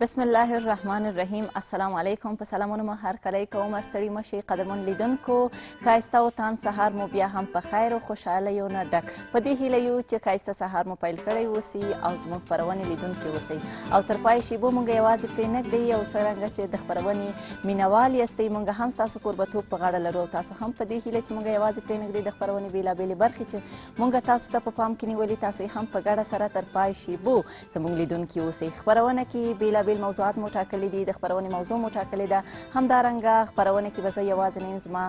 بسم الله الرحمن الرحیم السلام علیکم په سلامونه مو هر کلی کوم ستړي مشي قدرمن لیدونکو ښایسته او تان سهار مو بیا هم په خیر او خوشحالیو نه ډک په دې هیله یو چې ښایسته سهار مو پیل کړی اوسي او زموږ خپرونې لیدونکي اوسئ او تر پای شیبو مونږ یوازې پرې نه ږدئ او څرنګه چې د خپرونې مینوال یاستئ مونږ هم ستاسو کوربتوب په غاړه لرو تاسو هم په دې هیله چې مونږ یوازې پرې نه ږدئ د خپرونې بېلابېلې برخې چې مونږ تاسو ته په پا پام کې نیولې تاسو هم په ګډه سره تر پای شیبو زموږ لیدونکي اوسئ خپرونه کې بېلابېلې بیلابیل موضوعات مو ټاکلي دي د خبرونې موضوع مو ټاکلې ده همدارنګه خبرونه کې به زه یوازې نه یم زما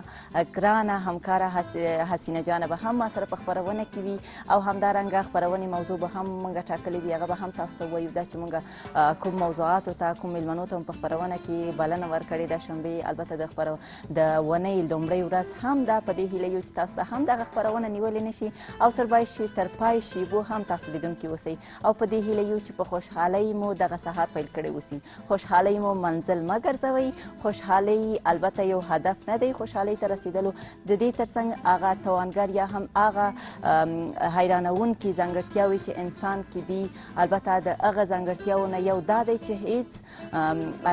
ګرانه همکاره حسینه جانه به هم ما سره په خبرونه کې وي او همدارنګه خبرونې موضوع به هم موږ ټاکلې دي هغه به هم تاسو ته وایو دا چې موږ کوم موضوعاتو ته کوم میلمنو ته په خبرونه کې بلنه ورکړې ده شنبې البته د خبرو د ونې لومړۍ ورځ هم دا په دې هیله یو چې تاسو ته هم دغه خبرونه نیولې نشي او تر پای شي تر پای شي وو هم تاسو لیدونکي اوسئ او په دې هیله یو چې په خوشحالۍ مو دغه سهار پیل کړی خوشاله اوسئ خوشحالۍ مو منزل مه ګرځوئ خوشحالۍ البته یو هدف نه دی خوشحالۍ ته رسیدلو د دې ترڅنګ هغه توانګر یا هم هغه حیرانوونکي ځانګړتیاوې چې انسان کې دي البته د هغه ځانګړتیاو نه یو دا دی چې هیڅ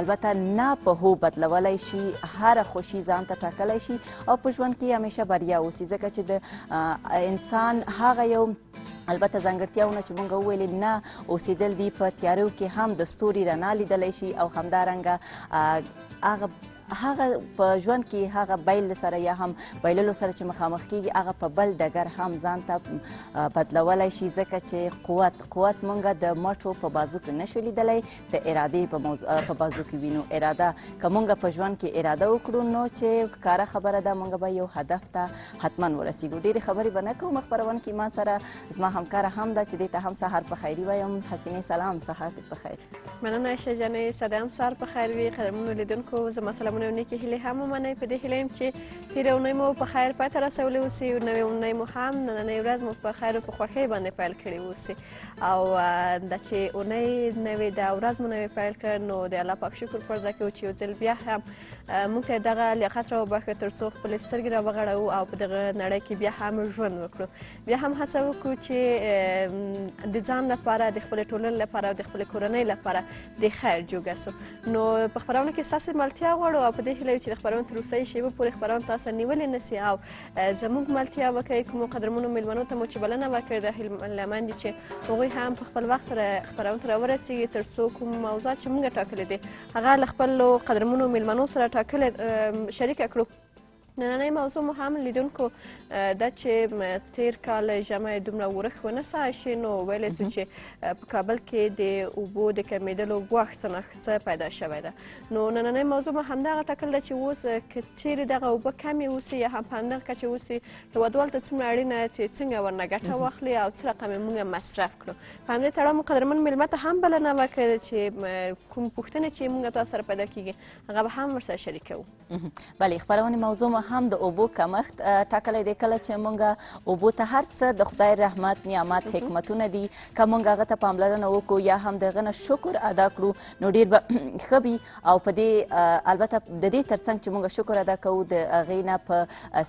البته نه په هو بدلولی شي هره خوشي ځان ته ټاکلی شي او په ژوند کې همیشه بریا اوسي ځکه چې د انسان هغه یو البته ځانګړتیاونه چې مونږ وویلې نه اوسېدل دي په تیارو کې هم د ستوري رڼا لیدلی شي او همدارنګه هغه هغه په ژوند کې هغه بیل سره یا هم بیللو سره چې مخامخ کیږي هغه په بل ډګر هم ځان ته بدلولای شي ځکه چې قوت قوت مونږه د مټو په بازو کې نشو لیدلی د ارادې په موضوع په بازو کې وینو اراده که مونږ په ژوند کې اراده وکړو نو چې کاره خبره ده مونږ به یو هدف ته حتما ورسیږو ډېرې خبرې به نه کوم خبرونه کې ما سره زما همکار هم ده چې دې ته هم سهار په خیری وایم حسینې سلام سهار په خیر مننه عائشه جانې سلام سهار په خیر وي قدمونو لیدونکو زما سلام مو نیکې هیلې هم ومنئ په دې هیله یم چې تېره اونۍ مو په خیر پای ته رسولې اوسي نوې اونۍ مو هم نننۍ ورځ مو په خیر او په خوښۍ باندې پیل کړې اوسي او دا چې اونۍ نوې دا ورځ مو نوې پیل کړ نو د الله پاک شکر پر ځای کې چې یو ځل بیا هم موږ ته دغه لیاقت راوبښه تر څو خپلې سترګې راوغړوو او په دغه نړۍ کې بیا هم ژوند وکړو بیا هم هڅه وکړو چې د ځان لپاره د خپلې ټولنې لپاره او د خپلې کورنۍ لپاره د خیر جوګه سو نو په خبرونه کې ستاسې ملتیا غواړو او په دې هیله چې د خبرونه تر اوسه شیبه پورې خبرونه تاسو نیولې نسی او زموږ ملتیا وکړي کوم قدرمنو میلمنو ته مو چې بلنه وکړه د لمن دي چې هغوی هم په خپل وخت سره خبرونه تر ورسیږي تر څو کوم موضوع چې موږ ټاکلې دي هغه له خپلو قدرمنو میلمنو سره متاكله شركه ياكلوه نننۍ موضوع مو هم لیدونکو دا چې تیر کال ژمی دومره ورښ ونه سای شي نو ویلی سو چې په کابل کې د اوبو د کمیدلو ګواښ څه څه پیدا شوی ده نو نننۍ موضوع مو همدغه ټاکل ده چې اوس که چیرې دغه اوبه کمې اوسي یا هم په همدغه کچه اوسي هېوادوالو ته څومره اړینه چې څنګه ورنه ګټه واخلي او څه رقم یې موږ مصرف کړو په همدې تړاو مو قدرمن میلمه ته هم بلنه وکړه چې کوم پوښتنې چې موږ تاسو سره پیدا کیږي هغه به هم ورسره شریکوو بله خپرونې موضوع مو هم د اوبو کمښت ټاکلی دی کله چې مونږ اوبو ته هر څه د خدای رحمت نعمت حکمتونه دي که مونږ هغه ته پاملرنه وکړو یا هم د هغه نه شکر ادا کړو نو ډیر به ښه وي او په دې البته د دې ترڅنګ چې مونږ شکر ادا کوو د هغې نه په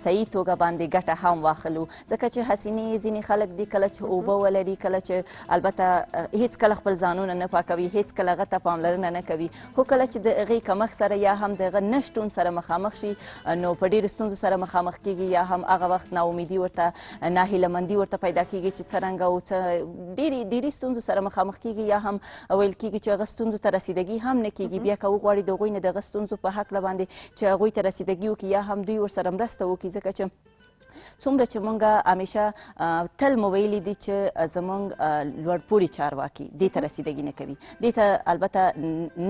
صحیح توګه باندې ګټه هم واخلو ځکه چې حسینې ځینې خلک دي کله چې اوبه ولري کله چې البته هیڅ کله خپل ځانونه نه پاکوي هیڅ کله هغه ته پاملرنه نه کوي خو کله چې د هغې کمښت سره یا هم د هغه نشتون سره مخامخ شي نو په ډېرو د ستونزو سره مخامخ کیږي یا هم هغه وخت ناامیدي ورته ناهیلمندي ورته پیدا کیږي چې څرنګه او څه ډېری ډېری ستونزو سره مخامخ کیږي یا هم ویل کیږي چې هغه ستونزو ته رسیدګي هم نه کیږي بیا که وغواړي د هغوی نه د هغه ستونزو په هکله باندې چې هغوی ته رسیدګي وکړي یا هم دوی ورسره مرسته وکړي ځکه چې څومره چې مونږه همیشه تل مو ویلي دي چې زمونږ لوړپوړي چارواکي دې ته رسیدګي نه کوي دې ته البته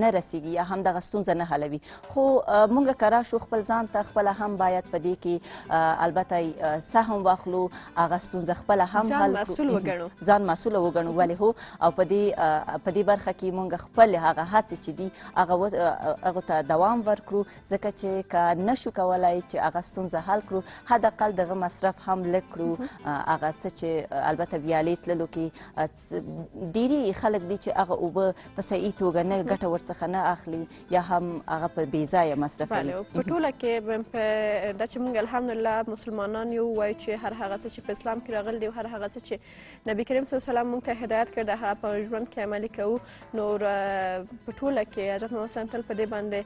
نه رسیږي یا هم دغه ستونزه نه حلوي خو مونږه کرا شو خپل ځان ته خپل هم باید په دې کې البته سهم واخلو هغه ستونزه خپل هم حل مسول وګڼو ځان مسول وګڼو ولې هو او په دې په دې برخه کې مونږ خپل هغه هڅې چې دي هغه هغه ته دوام ورکړو ځکه چې که نشو کولای چې هغه ستونزه حل کړو حداقل د هغه مصرف هم لږ کړو هغه څه چې البته ویالې تللو کې ډېری خلک دي چې هغه اوبه په صحیح توګه نه ګټه ورڅخه نه اخلي یا هم هغه په بې ځایه مصرف کوي په ټوله کې په دا چې موږ الحمدلله مسلمانان یو وایو چې هر هغه څه چې په اسلام کې راغلي دي او هر هغه څه چې نبی کریم صلی الله علیه وسلم موږ ته هدایت کړ د هغه په ژوند کې عملي کوو نور په ټوله کې حضرت محمد صلی تل په دې باندې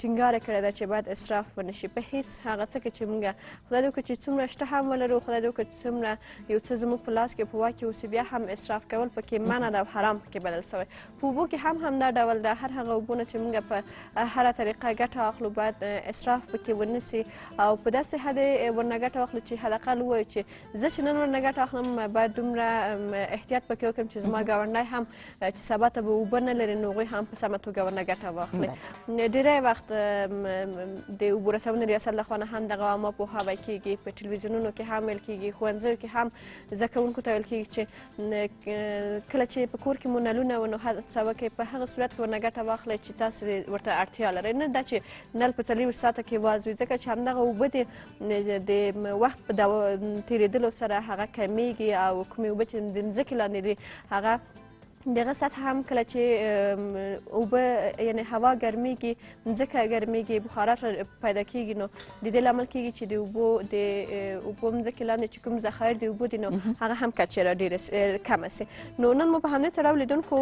ټینګار کړی دی چې باید اسراف ونشي په هیڅ هغه څه کې چې موږ خدای دې وکړي چې څومره شته هم ولرو خدای دې وکړي چې څومره یو څه زموږ په لاس کې په واک کې اوسي بیا هم اسراف کول پکې منع ده او حرام پکې بدل سوی په اوبو کې هم همدا ډول ده هر هغه اوبونه چې موږ په هره طریقه ګټه اخلو باید اسراف پکې ونیسي او په داسې حد ورنه ګټه واخلو چې حداقل ووایو چې زه چې نن ورنه ګټه اخلم باید دومره احتیاط پکې وکړم چې زما ګاونډی هم چې سبا ته به اوبه نه لري نو هغوی هم په سمه توګه ورنه ګټه واخلي ډېری وخت د اوبو رسونې ریاست له خوا نه هم دغه عامه پوهاوی ویل کیږي په ټلویزیونونو کې هم ویل کیږي ښوونځیو کې هم زده کوونکو ته ویل کیږي چې کله چې په کور کې مو نلونه ونو هڅه وکړئ په هغه صورت کې ورنه ګټه واخلئ چې تاسو ورته اړتیا لرئ نه دا چې نل په څلوېښت ساعته کې واز وي ځکه چې همدغه اوبه د وخت په تېرېدلو سره هغه کمیږي او کومې اوبه چې د مځکې لاندې دي هغه دغه سطح هم کله چې اوبه یعنی هوا ګرمیږي مځکه ګرمیږي بخارات پیدا کیږي نو د دې لامل کیږي چې د اوبو د اوبو مځکې لاندې چې کوم ذخایر د اوبو دي نو هغه هم کچره ډېره کمه سي نو نن مو په همدې تړاو لیدونکو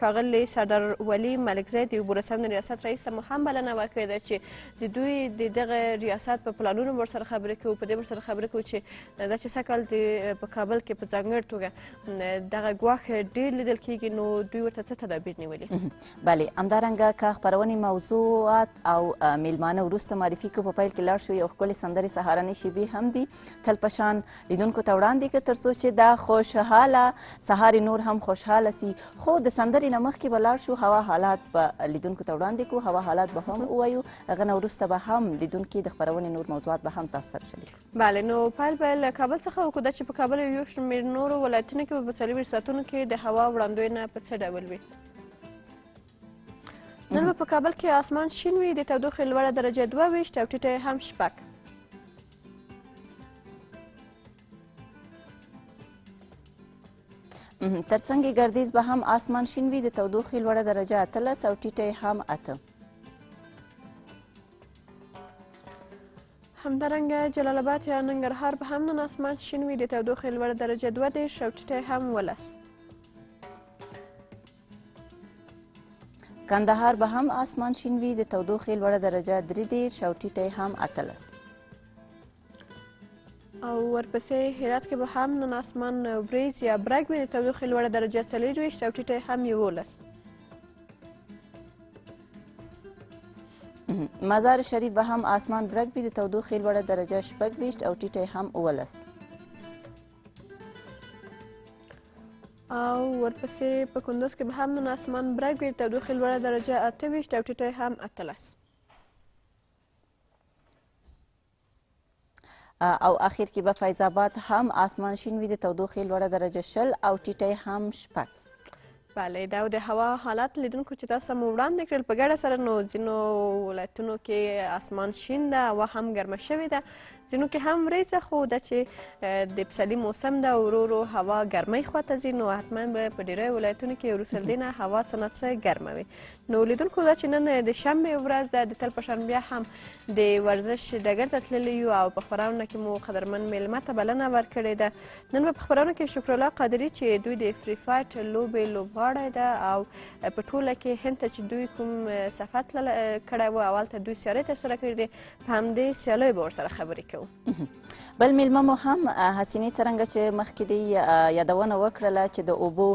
ښاغلي سردار ولي ملکزی د اوبو رسامنې ریاست رئیس ته مو هم بلنه ورکړې ده چې د دوی د دغه ریاست په پلانونو ورسره خبرې کوو په دې ورسره خبرې کوو چې دا چې سږ کال په کابل کې په ځانګړې توګه دغه ګواښ ډېر لیدل کیږي کیږي نو دوی ورته څه تدابیر نیولي بله همدارنګه که خپرونې موضوعات او میلمانه وروسته معرفي کو په پیل کې لاړ شو یو ښکلې سندرې سهارنۍ شیبې هم دي تل پشان لیدونکو ته وړاندې که تر څو چې دا خوشحاله سهار نور هم خوشحاله سي خو د سندرې نه مخکې به لاړ شو هوا حالات به لیدونکو ته وړاندې کو هوا حالات به هم ووایو هغه نه وروسته به هم لیدونکي د خپرونې نور موضوعات به هم تاسو سره شریک بله نو پیل به له کابل څخه وکړو چې په کابل یو شمېر نورو ولایتونو کې به په څلوېښت ساعتونو کې د هوا وړاندوی وینه په څه ډول وي نن په کابل کې اسمان شین وي د تودوخې لوړه درجه 22 او ټیټه هم شپږ ترڅنګ ګردیز به هم اسمان شین وي د تودوخې لوړه درجه 13 او ټیټه هم 8 همدارنګه جلال آباد یا ننګرهار به هم نن اسمان شین وي د تودوخې لوړه درجه دوه دېرش او ټیټه هم ولس کندهار به هم آسمان شین وي د تودوخې لوړه درجه درې دېرش او ټیټه هم اتلس او ورپسې هرات کې به هم نن اسمان وریځ یا برګ وي د تودوخې لوړه درجه څلور ویشت او ټیټه هم یولس مزار شریف به هم آسمان برګ وي د تودوخې لوړه درجه شپږ ویشت او ټیټه هم اوولس او ورپسې په کندوز کې به هم نن اسمان برګ وي تودوخې لوړه درجه اته ویشت او ټیټی هم اتلس او اخیر کې به فیض آباد هم اسمان شین وي د تودوخې لوړه درجه شل او ټیټی هم شپږ بله دا د هوا حالات لیدونکو چې تاسو مو وړاندې کړل په ګډه سره نو ځینو ولایتونو کې اسمان شین ده او هم ګرمه شوې ده ځینو کې هم وریځه خو ده چې د پسرلي موسم ده ورو ورو هوا ګرمۍ خواته ځي نو حتما به په ډیری ولایتونو کې وروسل دینه هوا څه نه څه ګرمه وي نو لیدونکو دا چې نن د شنبې ورځ ده د تل په شنبه هم د ورزش ډګر ته تللی یو او په خپرونه کې مو قدرمن میلمه ته بلنه ورکړې ده نن به په خپرونه کې شکرالله قادري چې دوی د فری فایټ لوبې لوبغاړي لوبغاړی ده او په ټوله کې هند ته چې دوی کوم سفر کړی و او هلته دوی سیالۍ ترسره کړې دي په همدې سیالیو به ورسره خبرې کوو بل میلمه مو هم حسینې څرنګه چې مخکې دې یادونه وکړله چې د اوبو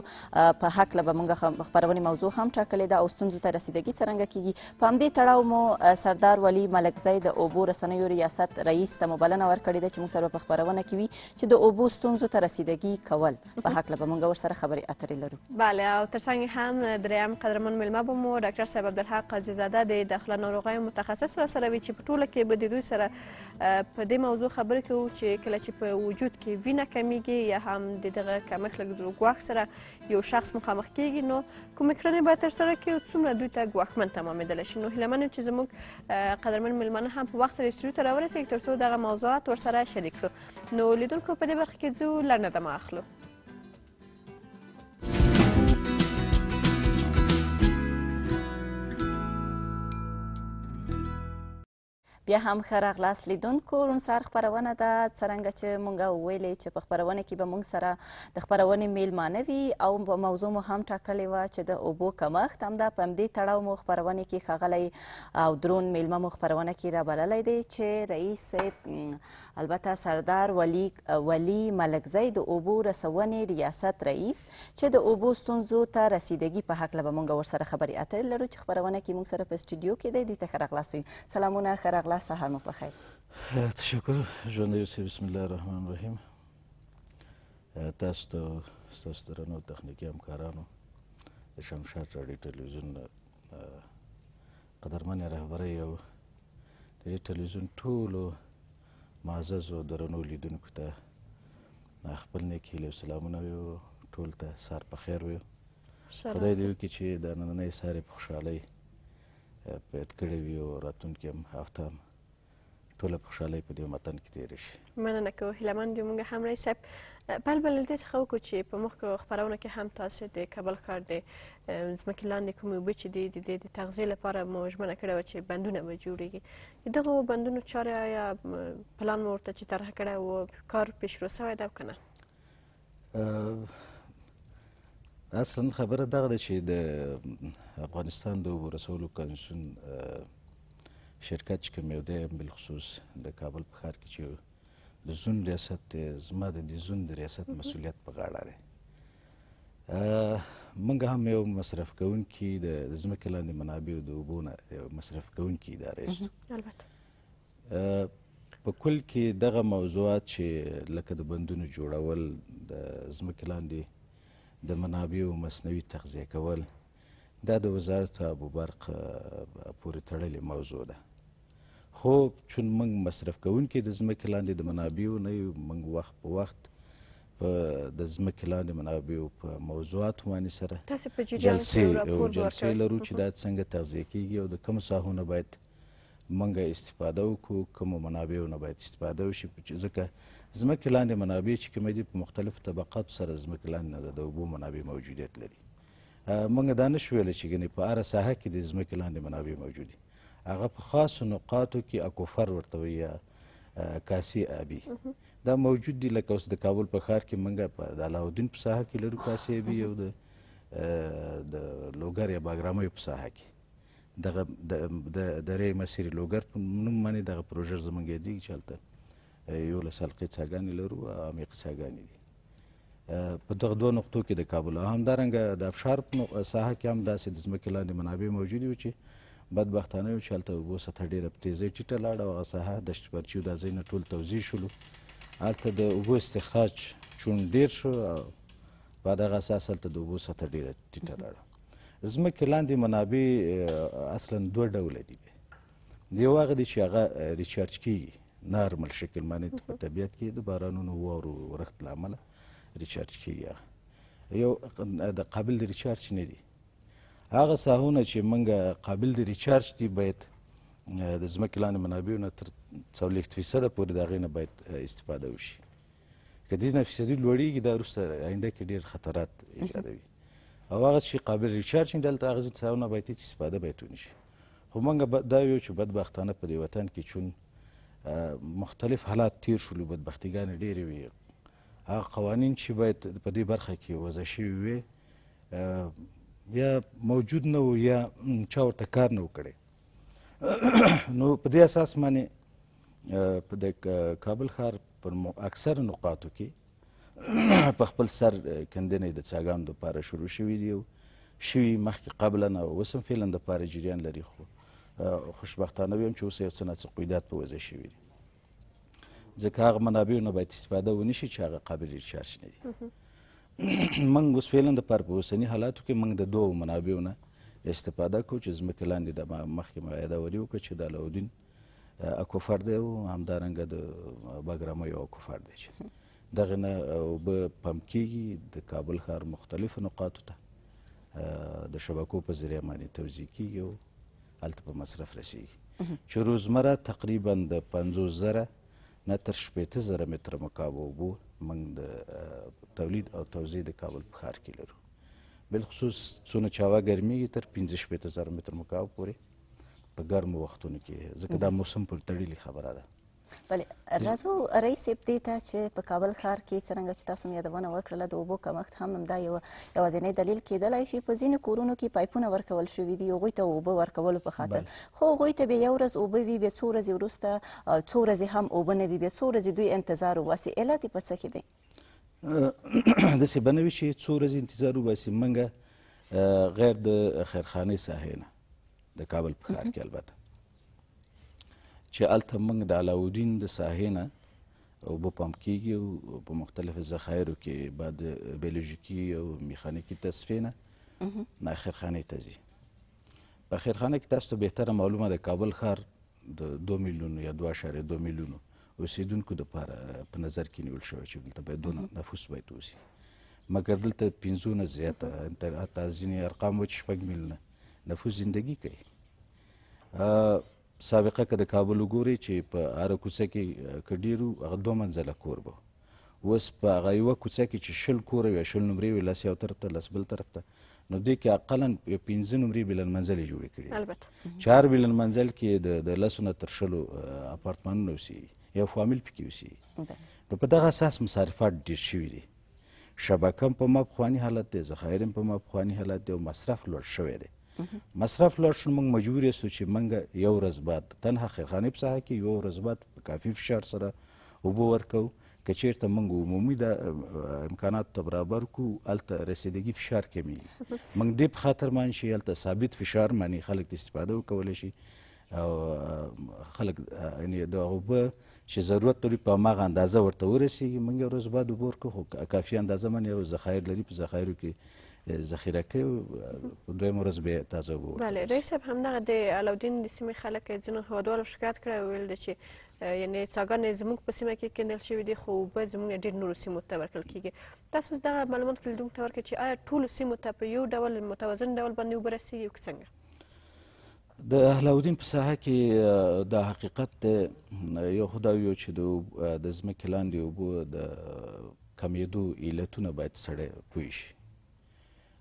په هکله به موږ خپرونې موضوع هم ټاکلې ده او ستونزو ته رسیدګي څرنګه کیږي په همدې تړاو مو سردار ولی ملکزی د اوبو رسنیو ریاست رئیس ته مو بلنه ورکړې ده چې موږ سره په خپرونه کې وي چې د اوبو ستونزو ته رسیدګي کول په هکله به موږ ورسره خبرې اترې لرو بله او ترڅنګ هم دریم قدرمن ملمه به مو ډاکټر صاحب عبدالحق عزیزاده د داخله ناروغیو متخصص را سره وي چې په ټوله کې به د دوی سره په دې موضوع خبرې کوو چې کله چې په وجود کې وینه کمیږي یا هم د دغه کمښت لږ د ګواښ سره یو شخص مخامخ کیږي نو کومې کړنې باید ترسره کړي او څومره دوی ته ګواښمن تمامېدلی شي نو هیله من چې زموږ قدرمن میلمانه هم په وخت سره استریو ته راورسېږي تر څو دغه موضوعات ورسره شریک کړو نو لیدونکو په دې برخه کې ځو لنډه دمه اخلو بیا هم ښه راغلاست لیدونکو رونسار خپرونه ده څرنګه چې مونږ وویلې چې په خپرونه کې به مونږ سره د خپرونې میلمانه وي او موضوع مو هم ټاکلې وه چې د اوبو کمښت همدا په همدې تړاو مو خپرونې کې ښاغلی او درون میلمه مو خپرونه کې رابللی دی چې رئیس البته سردار ولی ولی ملکزی د اوبو رسونې ریاست رئیس چې د اوبو ستونزو ته رسیدګي په حق لبه مونږ ورسره خبرې اترې لرو چې خبرونه کې مونږ سره په سټوډیو کې دی دوی ته خرغلاستوي سلامونه خرغلاست سهار مو په خیر تشکر ژوند یوسف بسم الله الرحمن الرحیم تاسو ته ستاسو درنو تخنیکي همکارانو د شمشاد راډیو ټلویزیون قدرمنې رهبرۍ او د دې ټلویزیون ټولو معززو درنو لیدونکو ته خپل نیک هیلې او سلامونه ویو ټول ته سار په خیر ویو خدای دې وکړي چې دا نننۍ سارې په خوشحالۍ پیل کړی وي او راتلونکي هم هفته هم ټوله خوشحالۍ په دې متن کې تېره شي مننه کوو هیلهمند یو موږ هم رئیس صاحب بل به له دې څخه وکړو چې په مخکې خپرونه کې هم تاسو د کابل ښار د ځمکې لاندې کومې اوبه چې دي د دې د تغذیې لپاره مو ژمنه کړې وه چې بندونه به جوړېږي د دغو بندونو چارې آیا پلان مو ورته چې طرحه کړی و کار پې شروع سوی ده که نه اصلا خبره دغه ده چې د افغانستان د اوبو رسولو کمیسیون شرکت چې کوم یو دی بالخصوص د کابل په ښار کې چې د زون ریاست دی زما د دې زون د ریاست مسؤلیت په غاړه دی موږ هم یو مصرف کوونکي د ځمکې لاندې منابعو د اوبو نه یو مصرف کوونکي اداره یو البته په کل کې دغه موضوعات چې لکه د بندونو جوړول د ځمکې لاندې د منابعو مصنوعي تغذیه کول دا د وزارت ابوبرق پورې تړلې موضوع ده خو چون موږ مصرف کوونکي د ځمکې لاندې د منابعو نه یو موږ وخت په وخت په د ځمکې لاندې منابعو په موضوعاتو باندې سره جلسې او جلسې لرو چې دا څنګه تغذیه کیږي او د کوم ساحو نه باید منګه استفاده وکړو کوم منابعو نه باید استفاده وشي ځکه ځمکې لاندې منابع چې کومې دي په مختلفو طبقاتو سره ځمکې لاندې نه د اوبو منابع موجودیت لري موږ دا نه شو ویلی چې ګنې په هره ساحه کې د ځمکې لاندې منابع موجود دي هغه په خاصو نقاطو کې اکوفر ورته وایي کاسي آبي دا موجود دي لکه اوس د کابل په ښار کې موږ په د علاالدین په ساحه کې لرو کاسي آبي او د د لوګر یا باګرامۍ په ساحه کې دغه د درې مسیر لوګر په نوم باندې دغه پروژه زمونږ دی چې هلته یولس حلقې څاګانې لرو او عمیقې څاګانې دي په دغه دوه نقطو کې د کابل همدارنګه د ابشار ساحه کې هم داسې د ځمکې لاندې منابع موجود وي چې بدبختانه یو چې هلته اوبو سطحه ډېره په تیزۍ ټیټه لاړه او هغه ساحه دشت برچیو دا ځایونه ټول توضیح شولو هلته د اوبو استخراج چون ډېر شو او په دغه اساس هلته د اوبو سطحه ډېره ټیټه لاړه ځمکې لاندې منابع اصلا دوه ډوله دي یو هغه دی چې هغه ریچارج کیږي نارمل شکل باندې په طبیعت کې د بارانونو واورو ورښت له امله ریچارج کیږي هغه یو د قابل د ریچارج نه دی هغه ساحونه چې منګه قابل د ریچارج دي باید د ځمکې لاندې منابعو نه تر څلوېښت فیصده پورې د هغې نه باید استفاده وشي که دې نه فیصدي لوړېږي دا وروسته آینده کې ډېر خطرات ایجادوي او هغه چې قابل ریچارج نه دلته هغه ساحونه باید هېڅ استفاده باید ونشي خو موږ دا یو چې بدبختانه په دې وطن کې چون مختلف حالات تیر شولو بدبختیګانې ډېرې وي هغه قوانین چې باید په دې برخه کې وضع شوي وي یا موجود نه و یا چا ورته کار نه وکړی نو په دې اساس باندې په د کابل ښار پر اکثر نقاطو کې په خپل سر کندنې د څاګانو دپاره شروع شوي دي شوي مخکې قبلا نه اوس هم فعلا دپاره جریان لري خو خوشبختانه ویم چې اوس یو څه نه څه قیدات په وضع شوي دي ځکه هغه منابعو نه باید استفاده ونشي چې هغه قابل چارج نه دي موږ اوس فعلا د پاره په اوسني حالاتو کې موږ د دوو منابعو نه استفاده کوو چې ځمکې لاندې د مخکې معاهده ولې وکړه چې د علاالدین اکوفر دی او همدارنګه د بګرمیو اکوفر دی چې دغه نه اوبه پمپ کیږي د کابل ښار مختلفو نقاطو ته د شبکو په ذریعه باندې توضیح کیږي او هلته په مصرف رسیږي چې روزمره تقریبا د 50 زره نه تر 70 زره متر مکعب اوبو موږ د تولید او توزیع د کابل په ښار کې لرو بل خصوص څونه چې هوا ګرمېږي تر پنځه شپېته زره متر مکعب پورې په ګرمو وختونو کې ځکه دا موسم پورې تړلې خبره ده بله راځو رئیس صاحب دې ته چې په کابل ښار کې څرنګه چې تاسو یادونه وکړله د اوبو کمښت هم همدا یو یوازینی دلیل کېدلی شي په ځینو کورونو کې پایپونه ورکول شوي دي هغوی ته اوبه ورکولو په خاطر خو هغوی ته بیا یو ورځ اوبه وي بیا څو ورځې وروسته څو ورځې هم اوبه نه وي بیا څو ورځې دوی انتظار وباسي علت یې په څه کې دی داسې به نه وي چې څو ورځې انتظار وباسي موږ غیر د خیرخانې ساحې نه د کابل په ښار کې البته چې الته موږ د علاودین د ساحې نه اوبه پمپ کیږي او په مختلفو ذخایرو کې بعد بیولوژیکي او میخانیکي تصفیه نه ناخیرخانې ته ځي په خیرخانه کې تاسو ته بهتره معلومه ده کابل ښار د دو میلیونو یا دوه اشاریه دو میلیونو اوسیدونکو دپاره په نظر کې نیول شوی چې دلته باید دونه نفوس باید اوسي مګر دلته پنځو نه زیاته حتی ځینې ارقام و چې شپږ میلیونه نفوس زندگی کوي سابقه که د کابل وګورئ چې په هره کوڅه کې که ډېر وو هغه دوه منځله کور به اوس په هغه یوه کوڅه کې چې شل کوره وي شل نمرې وي لس یو طرف ته لس بل طرف ته نو دې کې اقلا یو پنځه نمرې بلالمنزلې جوړې کړي البته چهار بلالمنزل کې د لسو نه تر شلو اپارتمانونه اوسېږي یو فامیل پکې اوسېږي نو په دغه اساس مصارفات ډېر شوي دي شبکه هم په ما پخواني حالت دی ذخایر هم په ما پخواني حالت دی او مصرف لوړ شوی دی مصرف لاړ شو موږ مجبور یو چې موږ یو ورځ بعد تنها خیرخانې په ساحه کې یو ورځ بعد په کافي فشار سره اوبه ورکوو که چیرته موږ عمومي د امکاناتو ته برابر کړو هلته رسیدګي فشار کمیږي موږ دې په خاطر باندې چې هلته ثابت فشار باندې خلک استفاده وکولی شي او خلک یعنې د اوبه چې ضرورت لري په هماغه اندازه ورته ورسیږي موږ یو ورځ بعد اوبه ورکړو خو کافي اندازه باندې ذخایر لري په ذخایرو کې ذخیره کوي په دویم ورځ به تازه وګورو بله رئیس صاحب همدغه د علاودین د سیمې خلک ځینو هېوادوالو شکایت کړی ویل دی چې یعنی څاګانې زموږ په سیمه کې کیندل شوي دي خو اوبه زموږ نه ډېر نورو سیمو ته ورکړل کېږي تاسو دغه معلومات لیدونکو ته ورکړئ چې آیا ټولو سیمو ته په یو ډول متوازن ډول باندې اوبه رسېږي که څنګه د اهلاودین په ساحه کې دا حقیقت دی یو خو دا یو چې د ځمکې لاندې اوبو د کمیدو علتونه باید سړی پوه شي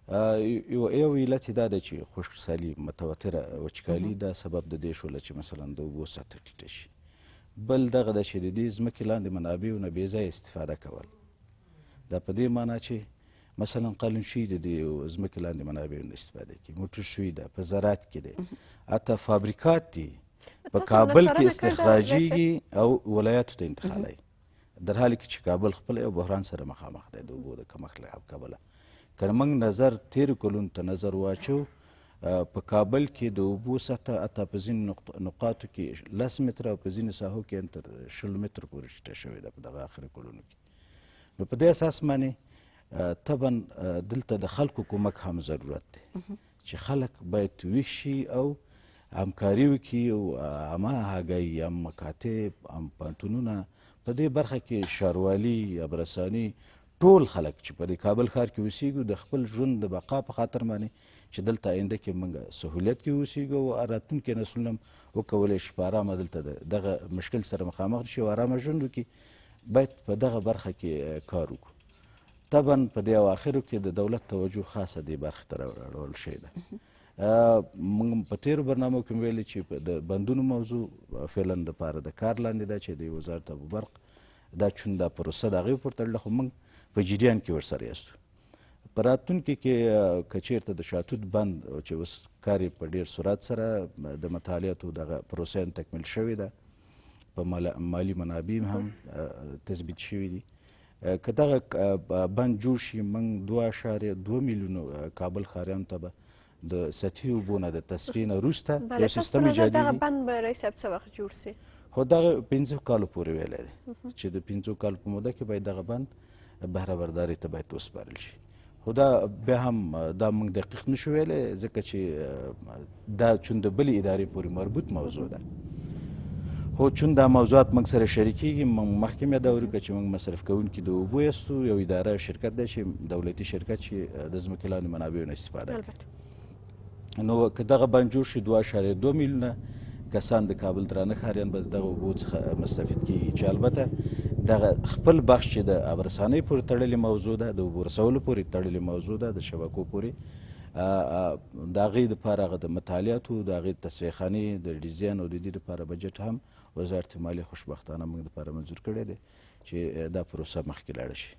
یو یو علت دا ده چې خشکسالي متواتره وچکالي دا سبب د دې شوله چې مثلا د اوبو سطح ټیټه شي بل دغه ده چې د دې ځمکې لاندې منابعو نه بېځایه استفاده کول دا په دې معنا چې مثلا قالون شوي د دې ځمکې لاندې منابعو نه استفاده کی موټر شوي ده په زراعت کې دی حتی فابریکات دي په کابل کې استخراجیږي او ولایاتو ته انتقالوي در حال کې چې کابل خپل یو بحران سره مخامخ دی د اوبو د کمښت له کبله که موږ نظر تیر کلونو ته نظر واچو په کابل کې د اوبو سطح حتی په ځینو نقاطو کې لس متره او په ځینو ساحو کې شل متر پورې شته شوې ده په دغه آخرو کلونو کې نو په دې اساس باندې طبعا دلته د خلکو کومک هم ضرورت دی چې خلک باید ویښ شي او همکاري وکړي او همه هګۍ هم مکاتب هم پوهنتونونه په دې برخه کې ښاروالي یا برساني ټول خلک چې په کابل ښار کې اوسېږو د خپل ژوند د بقا په خاطر باندې چې دلته آینده کې موږ سهولیت کې اوسېږو او راتلونکي نسلونه هم وکولی شي په ارامه دلته دغه مشکل سره مخامخ شي او ارامه ژوند وکړي باید په دغه برخه کې کار وکړو طبعا په دې اواخرو کې د دولت توجه خاصه دې برخې ته راوړل شوې ده موږ په تیرو برنامو کې ویلي چې د بندونو موضوع فعلا د پاره د کار لاندې ده چې د وزارت ابوبرق دا چون دا پروسه د هغې پورته خو موږ په جریان کې ورسره یاستو په راتلونکي کې که چیرته د شاتوت بند چې اوس کار په ډیر سرعت سره د مطالعاتو دغه پروسه تکمیل شوې ده په مالی منابع هم تثبیت شوي دي که دغه بند جوړ شي موږ دوه اشاریه دوه میلیونو کابل ښاریانو ته به د سطحي اوبو نه د تصفیې نه وروسته یو سیستم ایجادېږي دغه بند به رئیس صاحب څه وخت جوړ سي خو دغه پنځه کالو پورې ویلی دی چې د پنځو کالو په موده کې باید دغه بند بهره برداري ته باید وسپارل شي خو دا بیا هم دا موږ دقیق نشو ویلی ځکه چې دا چون د بلې ادارې پورې مربوط موضوع ده خو چون دا موضوعات موږ سره شریکېږي موږ مخکې مې یادولو که چې موږ مصرف کوونکي د اوبو یستو یو اداره شرکت دی چې دولتي شرکت چې د ځمکې لاندې منابعو نه استفاده کوي نو که دغه بند جوړ شي دوه اعشاریه دوه میلیونه کسان د کابل درانه ښاریان به دغه اوبو څخه مستفید کیږي چې البته دغه خپل بخش چې د ابرسانۍ پورې تړلې موضوع ده د اوبو رسولو پورې تړلې موضوع ده د شبکو پورې د هغې دپاره هغه د مطالعاتو د هغې تصفیحخانې د ډیزاین او د دې دپاره بجټ هم وزارت مالیه خوشبختانه موږ دپاره منظور کړی دی چې دا پروسه مخکې لاړه شي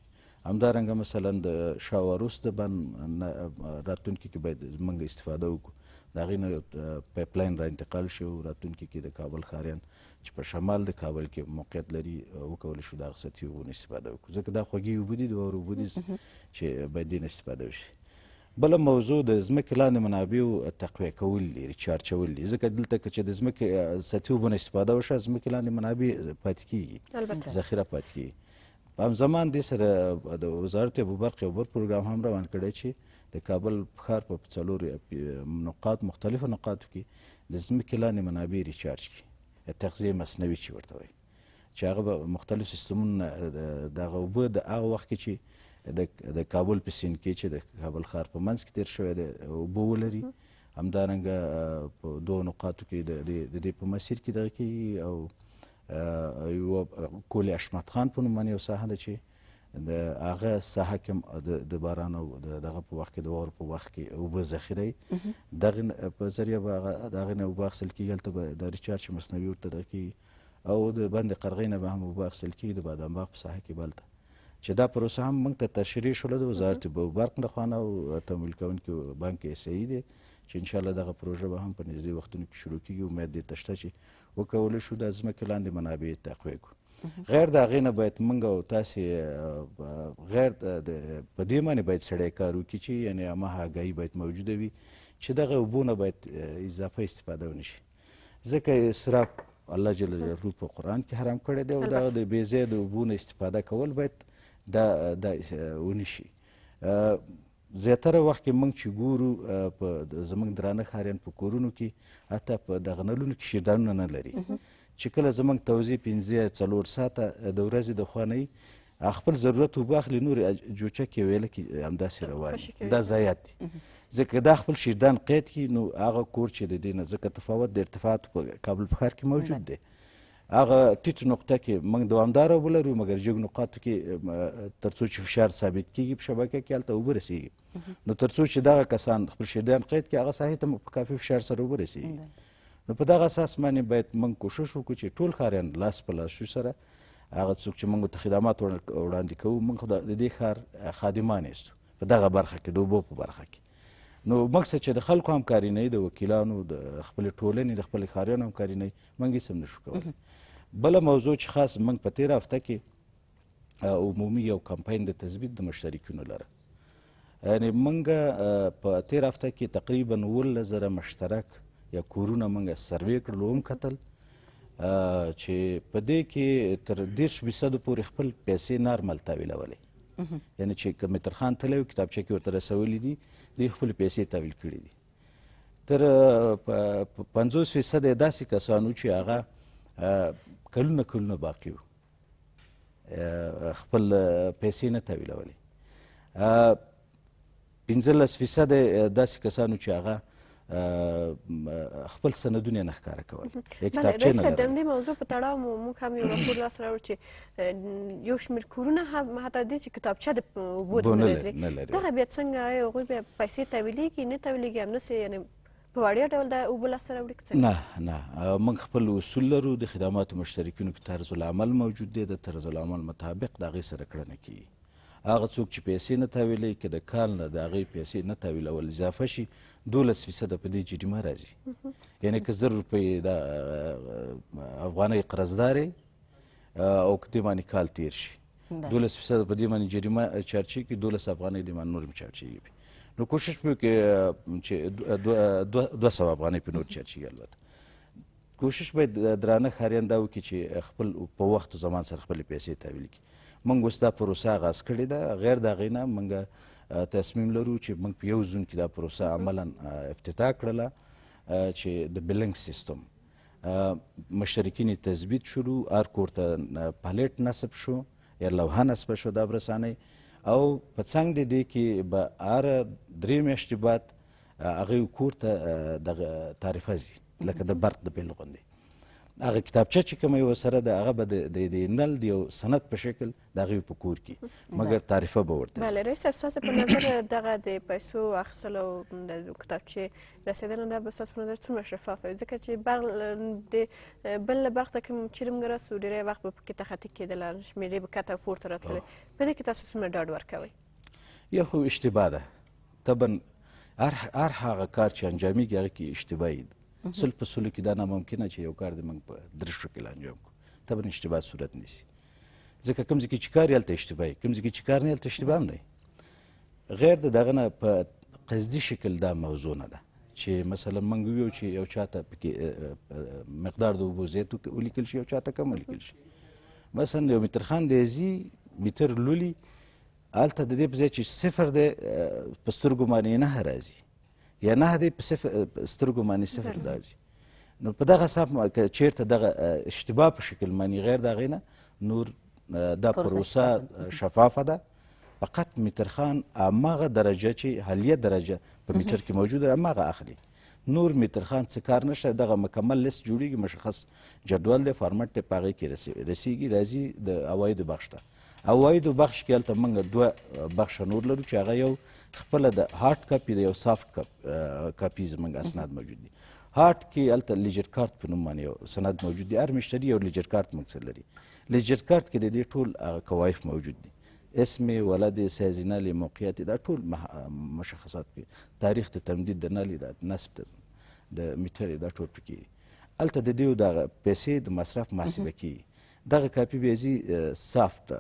همدارنګه مثلا د شاوروس د بن راتلونکي کې باید موږ استفاده وکړو د هغې نه پایپلاین را انتقال شي او راتلونکي کې د کابل ښاریان چې په شمال د کابل کې موقعیت لري وکول شو د اقصتی وبو استفاده وکړو ځکه دا خوږی وبو دي د وبو دي چې باندې استفاده وشي بل موضوع د ځمکې لاندې منابعو تقویه کول دي ریچارچول دي ځکه دلته که چې د ځمکې سطحي اوبو نه استفاده وشي ځمکې لاندې منابع پاتې کېږي ذخیره پاتې کېږي په همزمان دې سره د وزارت اوبوبر قیوبر پروګرام هم روان کړی چې د کابل ښار په څلور نقاط مختلفو نقاطو کې د ځمکې لاندې منابع ریچارج کړي تغذیه مصنوي چې ورته وایي چې هغه به مختلف سیستمونه د اوبه د هغه وخت کې چې د کابل په سیند کې چې د کابل ښار په منځ کې تیر شوی دی اوبه ولري همدارنګه په دوه نقاطو کې د دې په مسیر کې دغه کې او یو کولې اشمت خان په نوم باندې یو ساحه ده چې د هغه ساحه کې د باران او دغه په وخت کې د واورو په وخت کې اوبه ذخیره دغه په ذریعه به هغه دغه نه اوبه اخیستل کېږي هلته به د ریچارج مصنوعي ورته دغه کېږي او د بند قرغې نه به هم اوبه اخیستل کېږي د بادام باغ په ساحه کې بلته چې دا پروسه هم موږ ته تشریح شوله د وزارت برق نه خوانه او تمویل کوونکي بانک یې صحیح دی چې ان شاء الله دغه پروژه به هم په نږدې وختونو کې شروع کیږي امید دې تشته چې وکولای شو د ځمکې لاندې منابع تقویه کړو غیر د هغې نه باید موږ او تاسې غیر په دې باندې باید سړی کار وکړي چې یعنې هماغه آګاهي باید موجوده وي چې دغه اوبو نه باید اضافه استفاده ونه شي ځکه اسراف الله جل جلاله په قرآن کې حرام کړی دی او دغه د بېځایه د اوبو نه استفاده کول باید دا دا ونشي زیاتره وخت کې موږ چې ګورو په زموږ درانه ښاریان په کورونو کې حتی په دغه نلونو کې شیدانونه نه لري چې کله زمونږ توضیع پنځه څلور ساعته د ورځې د خوا خپل ضرورت اوبه اخلي نورې جوچه کې ویله کې همداسې روان دا ضایعات دي ځکه دا خپل شیردان قید کی نو هغه کور چې د دې نه ځکه تفاوت د ارتفاعاتو په کابل پښار کې موجود دی هغه ټیټ نقطه کې موږ دوامداره وبلرو مګر جګ نقاطو کې ترڅو چې فشار ثابت کیږي په شبکه کې هلته اوبه رسیږي نو ترڅو چې دغه کسان خپل شیردان قید کې هغه ساحې ته په کافي فشار سره اوبه رسیږي نو په دغه اساس باندې باید موږ کوشش وکړو چې ټول ښاریان لاس په لاس شو سره هغه څوک چې موږ ته خدمات وړاندې کوو موږ د دې ښار خادمان یستو په دغه برخه کې د اوبو په برخه کې نو موږ څه چې د خلکو همکاري نه د وکیلانو د خپل ټولنې د خپل ښاریانو همکاري نه موږ یې سم نشو کولی بله موضوع چې خاص موږ په تېره هفته کې عمومي یو کمپاین د تثبیت د مشترکینو لره یعنې موږ په تېره هفته کې تقریبا اوولس زره مشترک یا کورونه موږ سروې کړل هم کتل چې په دې کې تر دیرش فیصدو پورې خپل پیسې نارمل تحویلولې یعنی چې کمتر خان تللی کتابچه کې ورته رسولي دي دوی خپل پیسې تحویل کړي دي تر پنځوس فیصد یې داسې کسانو چې هغه کلونه کلونه باقي وو خپل پیسې نه تحویلولې پنځلس فیصد داسې کسانو چې هغه خپل سندونه نه ښکاره کول یو کتابچه نه د همدې موضوع په تړاو موږ هم یو راپور لاسته راوړ چې یو شمېر کورونه هم حتی دي چې کتابچه د اوبو نه لري دغه بیا څنګه هغوی بیا پیسې تحویلېږي نه تحویلېږي همداسې یعنې په وړیا ډول د اوبو لاسته راوړي که نه نه موږ خپل اصول لرو د خدماتو مشترکینو کې طرز العمل موجود دی د طرز العمل مطابق د هغې سره کړنه کیږي هغه څوک چې پیسې نه تحویلوي که د کال نه د هغې پیسې نه تحویلول اضافه شي دولس فیصده په دې جریمه راځي یعنی که زر روپۍ د افغانۍ قرضدارې او که دې باندې کال تیر شي دولس فیصده په دې باندې جریمه چارچی کې دولس افغانۍ دې باندې نور هم چارچیږي نو کوشش مې وکړي چې دوه سوه افغانۍ پې نور چارچیږي البته کوشش باید درانه ښاریان دا وکړي چې خپل په وخت و زمان سره خپلې پیسې تحویل کړي موږ اوس دا پروسه آغاز کړې ده غیر د هغې نه موږ تصمیم لرو چې موږ په یو زون کې دا پروسه عملا افتتاح کړله چې د بلنګ سیستم مشترکین تثبیت شروع هر کور ته پلیټ نصب شو یا لوحه نصب شو دا برسانې او په څنګ د دې کې به هر درې میاشتې بعد هغوی کور ته دغه تعرفه ځي لکه د برق د بیل غوندې هغه کتابچه چې کوم یو سره د هغه به د نل د یو سند په شکل د هغې په کور کې مګر تعریفه به ورته بله رئیس صاحب ستاسو په نظر دغه د پیسو اخیستلو د کتابچې رسېدنه دا به ستاسو په نظر څومره شفاف وي ځکه چې بغ د بل له برق ته کوم چې موږ رسو ډېری وخت به پکې تخطي کېدله شمېرې به کته پورته راتللې په دې کې تاسو څومره ډاډ ورکوئ یا خو اشتباه ده طبعا هر هر هغه کار چې انجامېږي هغه کې اشتباهي سل په سلو کې دا ناممکنه چې یو کار دې موږ په درې شکل انجام کړو طبعا اشتباه صورت نیسي ځکه کوم ځای کې چې کار یې هلته اشتباه وي کوم ځای کې چې کار نه هلته اشتباه هم نه غیر د دغه نه په قصدي شکل دا موضوع نه ده چې مثلا موږ ویو چې یو چاته پکې مقدار د اوبو زیات ولیکل شي یو چاته کم ولیکل شي مثلا یو مترخان دی زی متر لولي هلته د دې په ځای چې صفر دی په سترګو باندې نه راځي یا نه دی په صفر سترګو باندې صفر راځي نو په دغه حساب که چیرته دغه اشتباه په شکل باندې غیر د هغې نه نور دا پروسه شفافه ده فقط میترخان هماغه درجه چې حلیه درجه په میتر کې موجوده هماغه اخلي نور میترخان څه کار نشته دغه مکمل لیست جوړیږي مشخص جدول دی فارمټ دی په هغې کې رسیږي راځي د عوایدو بخش ته عوایدو بخش کې هلته موږ دوه بخشه نور لرو چې هغه یو خپله د هارډ کاپي د یو سافټ کاپي زموږ اسناد موجود دي هارت کې هلته لیجر کارت په نوم باندې یو سند موجود دی هر مشتری یو لیجر کارت مقصد لري لیجر کارت کې د دې ټول کوایف موجود دي اسم ولد سازینه لی موقعیت دا ټول مشخصات کې تاریخ ته تمدید د نالی د نسب د میټر دا ټول پکې هلته د دې د پیسې د مصرف محاسبه کې دغه کاپی بیزی سافت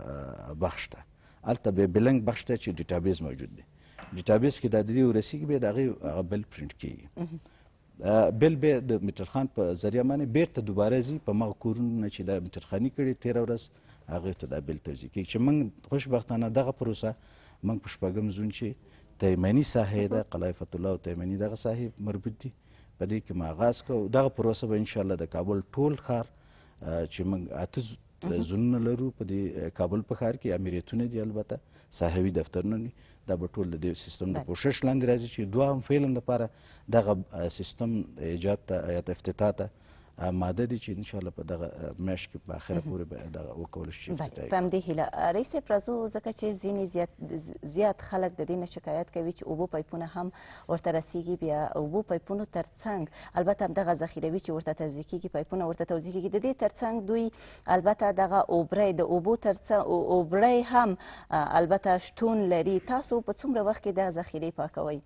بخش ته هلته به بلنګ بخش ته چې ډیټابیس موجود دی ډیټابیس کې د دې ورسیږي به دغه هغه بل پرینټ کیږي بل به د مترخان په ذریعہ باندې بیرته دوباره زی په مغ کورونه چې د مترخانی کړي 13 ورځ هغه ته د بل توجیه کوي چې موږ خوشبختانه دغه پروسه موږ په شپږم زون چې تیمنی صاحب د قلای فتح الله او تیمنی دغه صاحب مربوط دي په دې کې ما آغاز کو دغه پروسه به ان شاء الله د کابل ټول ښار چې موږ اته زونونه لرو په دې کابل په ښار کې امیریتونه دي البته ساحوي دفترونه دي دا به ټول د دې سیستم د پوښښ لاندې راځي چې دوه هم فعلا دپاره دغه سیستم ایجاد ته یا افتتاح ته ماده دي چې ان شاء الله په دغه میاشت کې په اخره پورې به دغه وکول شي بله په همدې هیله رئیس پرزو ځکه چې ځینې زیات زیات خلک د دې نه شکایت کوي چې اوبو پایپونه هم ورته رسیږي بیا اوبو پایپونو ترڅنګ البته هم دغه ذخیروي چې ورته توزیع کیږي پایپونه ورته توزیع کیږي د دې ترڅنګ دوی البته دغه اوبرې د اوبو ترڅنګ اوبرې هم البته شتون لري تاسو په څومره وخت کې د ذخیره پاکوي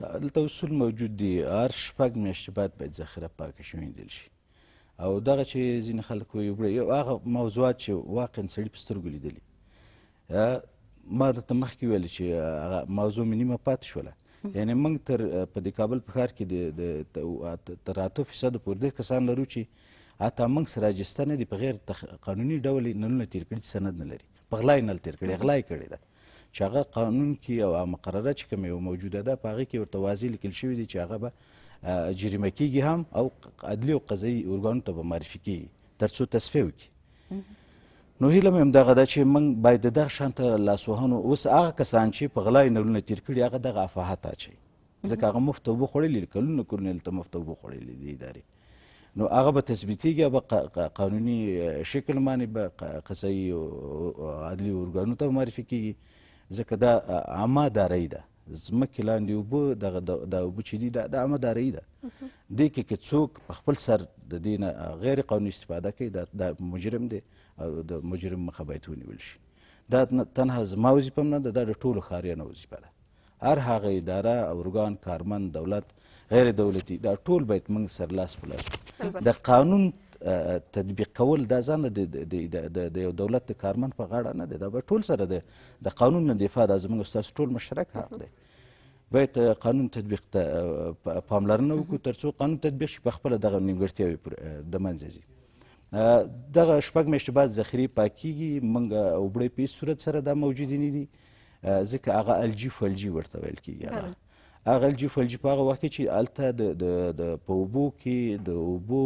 دلته اصول موجود دي هر شپږ میاشتې باید باید ذخیره پاکه شي ویندل شي او دغه چې ځینې خلک وایي یو هغه موضوعات چې واقعا سړي په سترګو لیدلي ما درته مخکې ویل چې هغه موضوع مې نیمه پاتې شوله یعنی موږ تر په دې کابل په ښار کې د تر اته فیصدو پورې ډېر کسان لرو چې حتی موږ سره راجسته نه دي په غیر قانوني ډول یې نلونه تېر کړي چې سند نه لري په غلا یې نل تېر کړي غلا یې کړې ده چې هغه قانون کې او مقرره چې کوم یو موجوده ده په هغه کې ورته واضح لیکل شوي دي چې هغه به جریمه کیږي هم او عدلي او قضایي ارګانو ته به معرفي کیږي تر څو تصفیه وکړي نو هیله مې همدغه ده چې موږ باید د دغه شان ته لاسوهنو اوس هغه کسان چې په غلا نلونه تیر کړي هغه دغه افاحت اچوي ځکه هغه مفت اوبه خوړلي دي کلونه کلونه هلته مفت اوبه خوړلي دي ادارې نو هغه به تثبیتیږي به قانوني شکل باندې به قصایي عدلي ارګانو ته معرفي کیږي ځکه دا عامه دارایي ده ځمکې لاندې اوبه دغه دا اوبه چې دي دا عامه دارایي ده دې کې که څوک په خپل سر د دې نه غیر قانوني استفاده کوي دا, دا مجرم دی او د مجرم مخه باید ونیول شي دا تنها زما وظیفه نه ده دا د ټولو ښاریانو وظیفه ده هر هغه اداره ارګان کارمند دولت غیر دولتي دا ټول باید موږ سر لاس په لاس د قانون تطبیق کول دا ځان د یو دولت د کارمند په غاړه نه دی دا به ټول سره دی د قانون نه دفاع دا زموږ ستاسو ټول مشترک حق دی باید قانون تطبیق ته پاملرنه وکړو تر څو قانون تطبیق شي په خپله دغه نیمګړتیاوې د منځه ځي دغه شپږ میاشتې بعد ذخیرې پاکیږي موږ اوبړې په هیڅ صورت سره دا موجودې نه دي ځکه هغه الجي فلجي ورته ویل کېږي هغه الجي فلجي په هغه وخت کې چې هلته د په اوبو کې د اوبو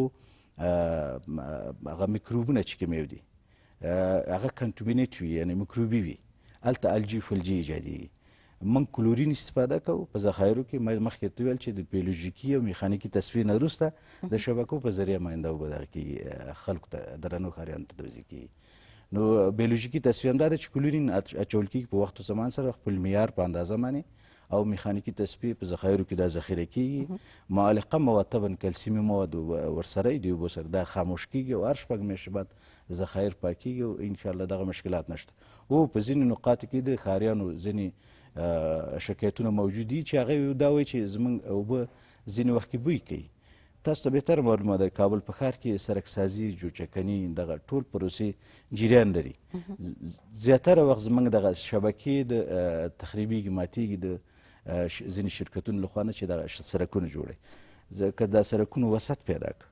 هغه میکروبونه چې کوم دي هغه کنټامینټ وي یعنی میکروبي وي الته الجی فلجی ایجادیږي من کلورین استفاده کوو په ذخایرو کې مخکې ته ویل چې د بیولوژیکي او میخانیکي تصفیه نه وروسته د شبکو په ذریعه ماینده وبد کې خلکو ته درنو خاریان ته توضیح کیږي نو بیولوژیکي تصفیه هم دا ده چې کلورین اچول کېږي په وخت او زمان سره خپل معیار په اندازه باندې او میخانیکی تصفیه په ذخایرو کې دا ذخیره کیږي معلقه مواد طبعا کلسیمي مواد ورسره دی وبو سره دا خاموش کیږي او هر شپږ میاشتې بعد ذخایر پاکیږي او انشاءالله دغه مشکلات نشته او په ځینې نقاطو کې د ښاریانو ځینې شکایتونه موجود دي چې هغه دا وایي چې زموږ اوبه ځینې وخت کې بوی کوي تاسو ته بهتر معلومه ده کابل په ښار کې سرک سازي جوچکني دغه ټول پروسې جریان لري زیاتره وخت زموږ دغه شبکې د تخریبیږي ماتیږي د ځینې شرکتونو لخوا نه چې دغه سرکونه جوړوي ځکه دا سرکونو وسط پیدا کړه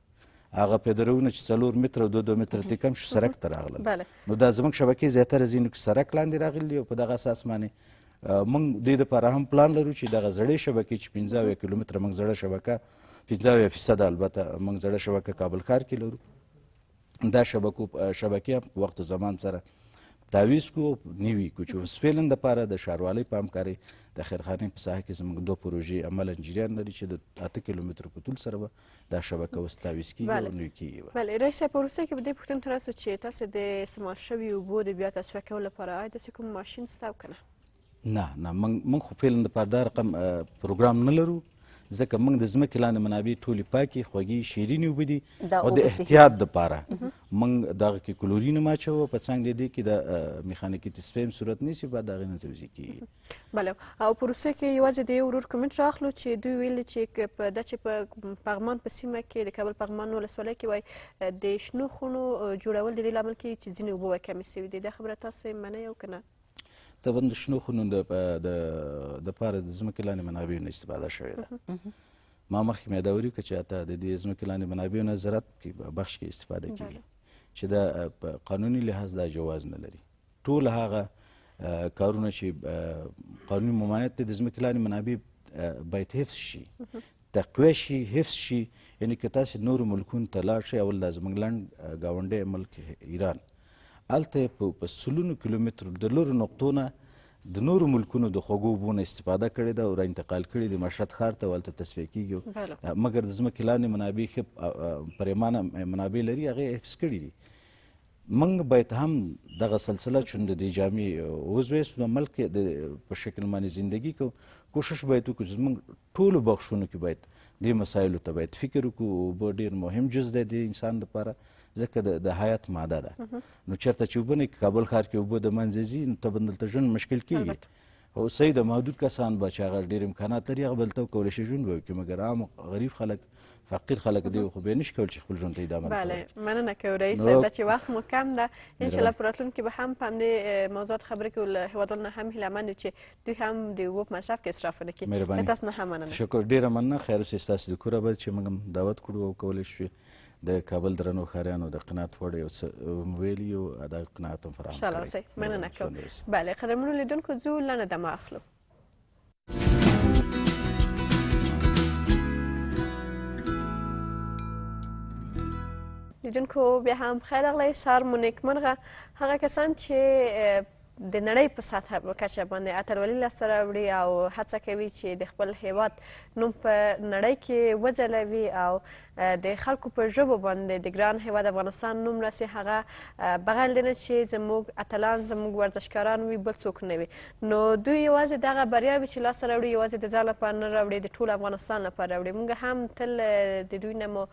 هغه پیدرونه چې څلور متره دو دو متره ترې کم شو سرک ته راغلل نو دا زموږ شبکې زیاتره ځینو کې سرک لاندې راغلي او په دغه اساس باندې موږ دې دپاره هم پلان لرو چې دغه زړې شبکې چې پنځه اویا کیلومتره موږ زړه شبکه پنځه اویا فیصده البته موږ زړه شبکه کابل ښار کې لرو دا شبکو شبکې هم په وخت زمان سره تعویز کو نیوي کو چې سپیلن د پاره د شاروالۍ په همکاري د خیرخانې په ساحه کې زموږ دوه پروژې عملا جریان لري چې د اته کیلومترو په طول سره به دا شبکه اوس تعویز کیږي او نوي کیږي بله رئیس صاحب په وروستیو کې به دې پوښتنې ته راسو چې تاسو د استعمال شوي اوبو د بیا تصفیه کولو لپاره آیا داسې کوم ماشین سته او که نه نه نه موږ خو فعلا دپاره دا رقم پروګرام نه لرو ځکه موږ د ځمکې لاندې منابع ټولې پاکې خوږې شیرینې اوبه دي او د احتیاط دپاره موږ دغه کې کلورین هم اچوو په څنګ د دې کې د میخانیکي تصفیم صورت نیسي بعد هغې نه توضیح کېږي بله او پروسه کې یوازې د یو ورور کمنټ راخلو چې دوی ویلي چې په دا چې په پغمان په سیمه کې د کابل پغمان ولسوالۍ کې وایي د شنو خونو جوړول د دې لامل کې چې ځینې اوبه کمې سوي دي دا خبره تاسې منئ او که نه طبعا د شنو خونو د د پاره د ځمکې لاندې منابعو نه استفاده شوې ده ما مخکې مې یادوري وکړه چې حتی د دې ځمکې لاندې منابعو نه زراعت بخش کې استفاده کیږي چې دا قانوني لحاظ دا جواز نه لري ټول هغه کارونه چې قانوني ممانعت د ځمکې لاندې منابع باید حفظ شي تقویه شي حفظ شي یعنی که تاسې نورو ملکونو ته لاړ شئ اول دا زموږ لنډ ګاونډی ملک ایران هلته په سلونو کیلومترو د لرو نقطو نه د نورو ملکونو د خوږو بونه استفاده کړې ده او را انتقال کړي د مشهد ښار ته هلته تصفیه کیږي مګر د ځمکې لاندې منابع ښه پریمانه منابع لري هغې حفظ کړي دي منګ باید هم دغه سلسله چون د دې جامې وزویسو د ملک په شکل باندې زندگی کو کوشش باید وکړو چې موږ ټولو بخښونو کې باید دې مسایلو ته باید فکر وکړو اوبه ډېر مهم جز دی د انسان لپاره ځکه د حیات ماده ده نو چېرته چې اوبه نه کابل ښار کې اوبه د منځه ځي نو ته به دلته ژوند مشکل کېږي هو صحیح د محدود کسان به چې هغه ډېر امکانات لري هغه بلته کولی شي ژوند به وکړي مګر عام غریب خلک فقیر خلک دی خو به نشي کول چې خپل ژوند ته ادامه بله مننه کوم رئیس صاحب چې وخت مو کم ده ان شاء الله په راتلونکي به هم په همدې موضوعات خبرې کوو له هیوادونو نه هم هیله مند چې دوی هم د اوبو په مصرف کې اسراف نه کړي له تاسو نه هم مننه شکر ډیره مننه خیر اوسئ ستاسو د کوره به چې موږ هم دعوت کړو او کولی شو د کابل درنو خاریانو د قناعت وړ یو ویل یو دا قناعت هم فراهم کړئ ان شاء الله مننه کوم بله قدرمنو لیدونکو ځو لنډه دمه اخلو اوریدونکو بیا هم خیر اغلی سهار مو نیکمرغه هغه کسان چې د نړۍ په سطح په کچه باندې اتلولي لاسته راوړي او هڅه کوي چې د خپل هیواد نوم په نړۍ کې وځلوي او د خلکو په ژبو باندې د ګران هیواد افغانستان نوم راسي هغه بغیر دنه چې زموږ اتلان زموږ ورزشکاران وي بل څوک نه وي نو دوی یوازې دغه بریاوې چې لاسته راوړي یوازې د ځان لپاره نه راوړي د ټول افغانستان لپاره راوړي موږ هم تل د دوی نه مو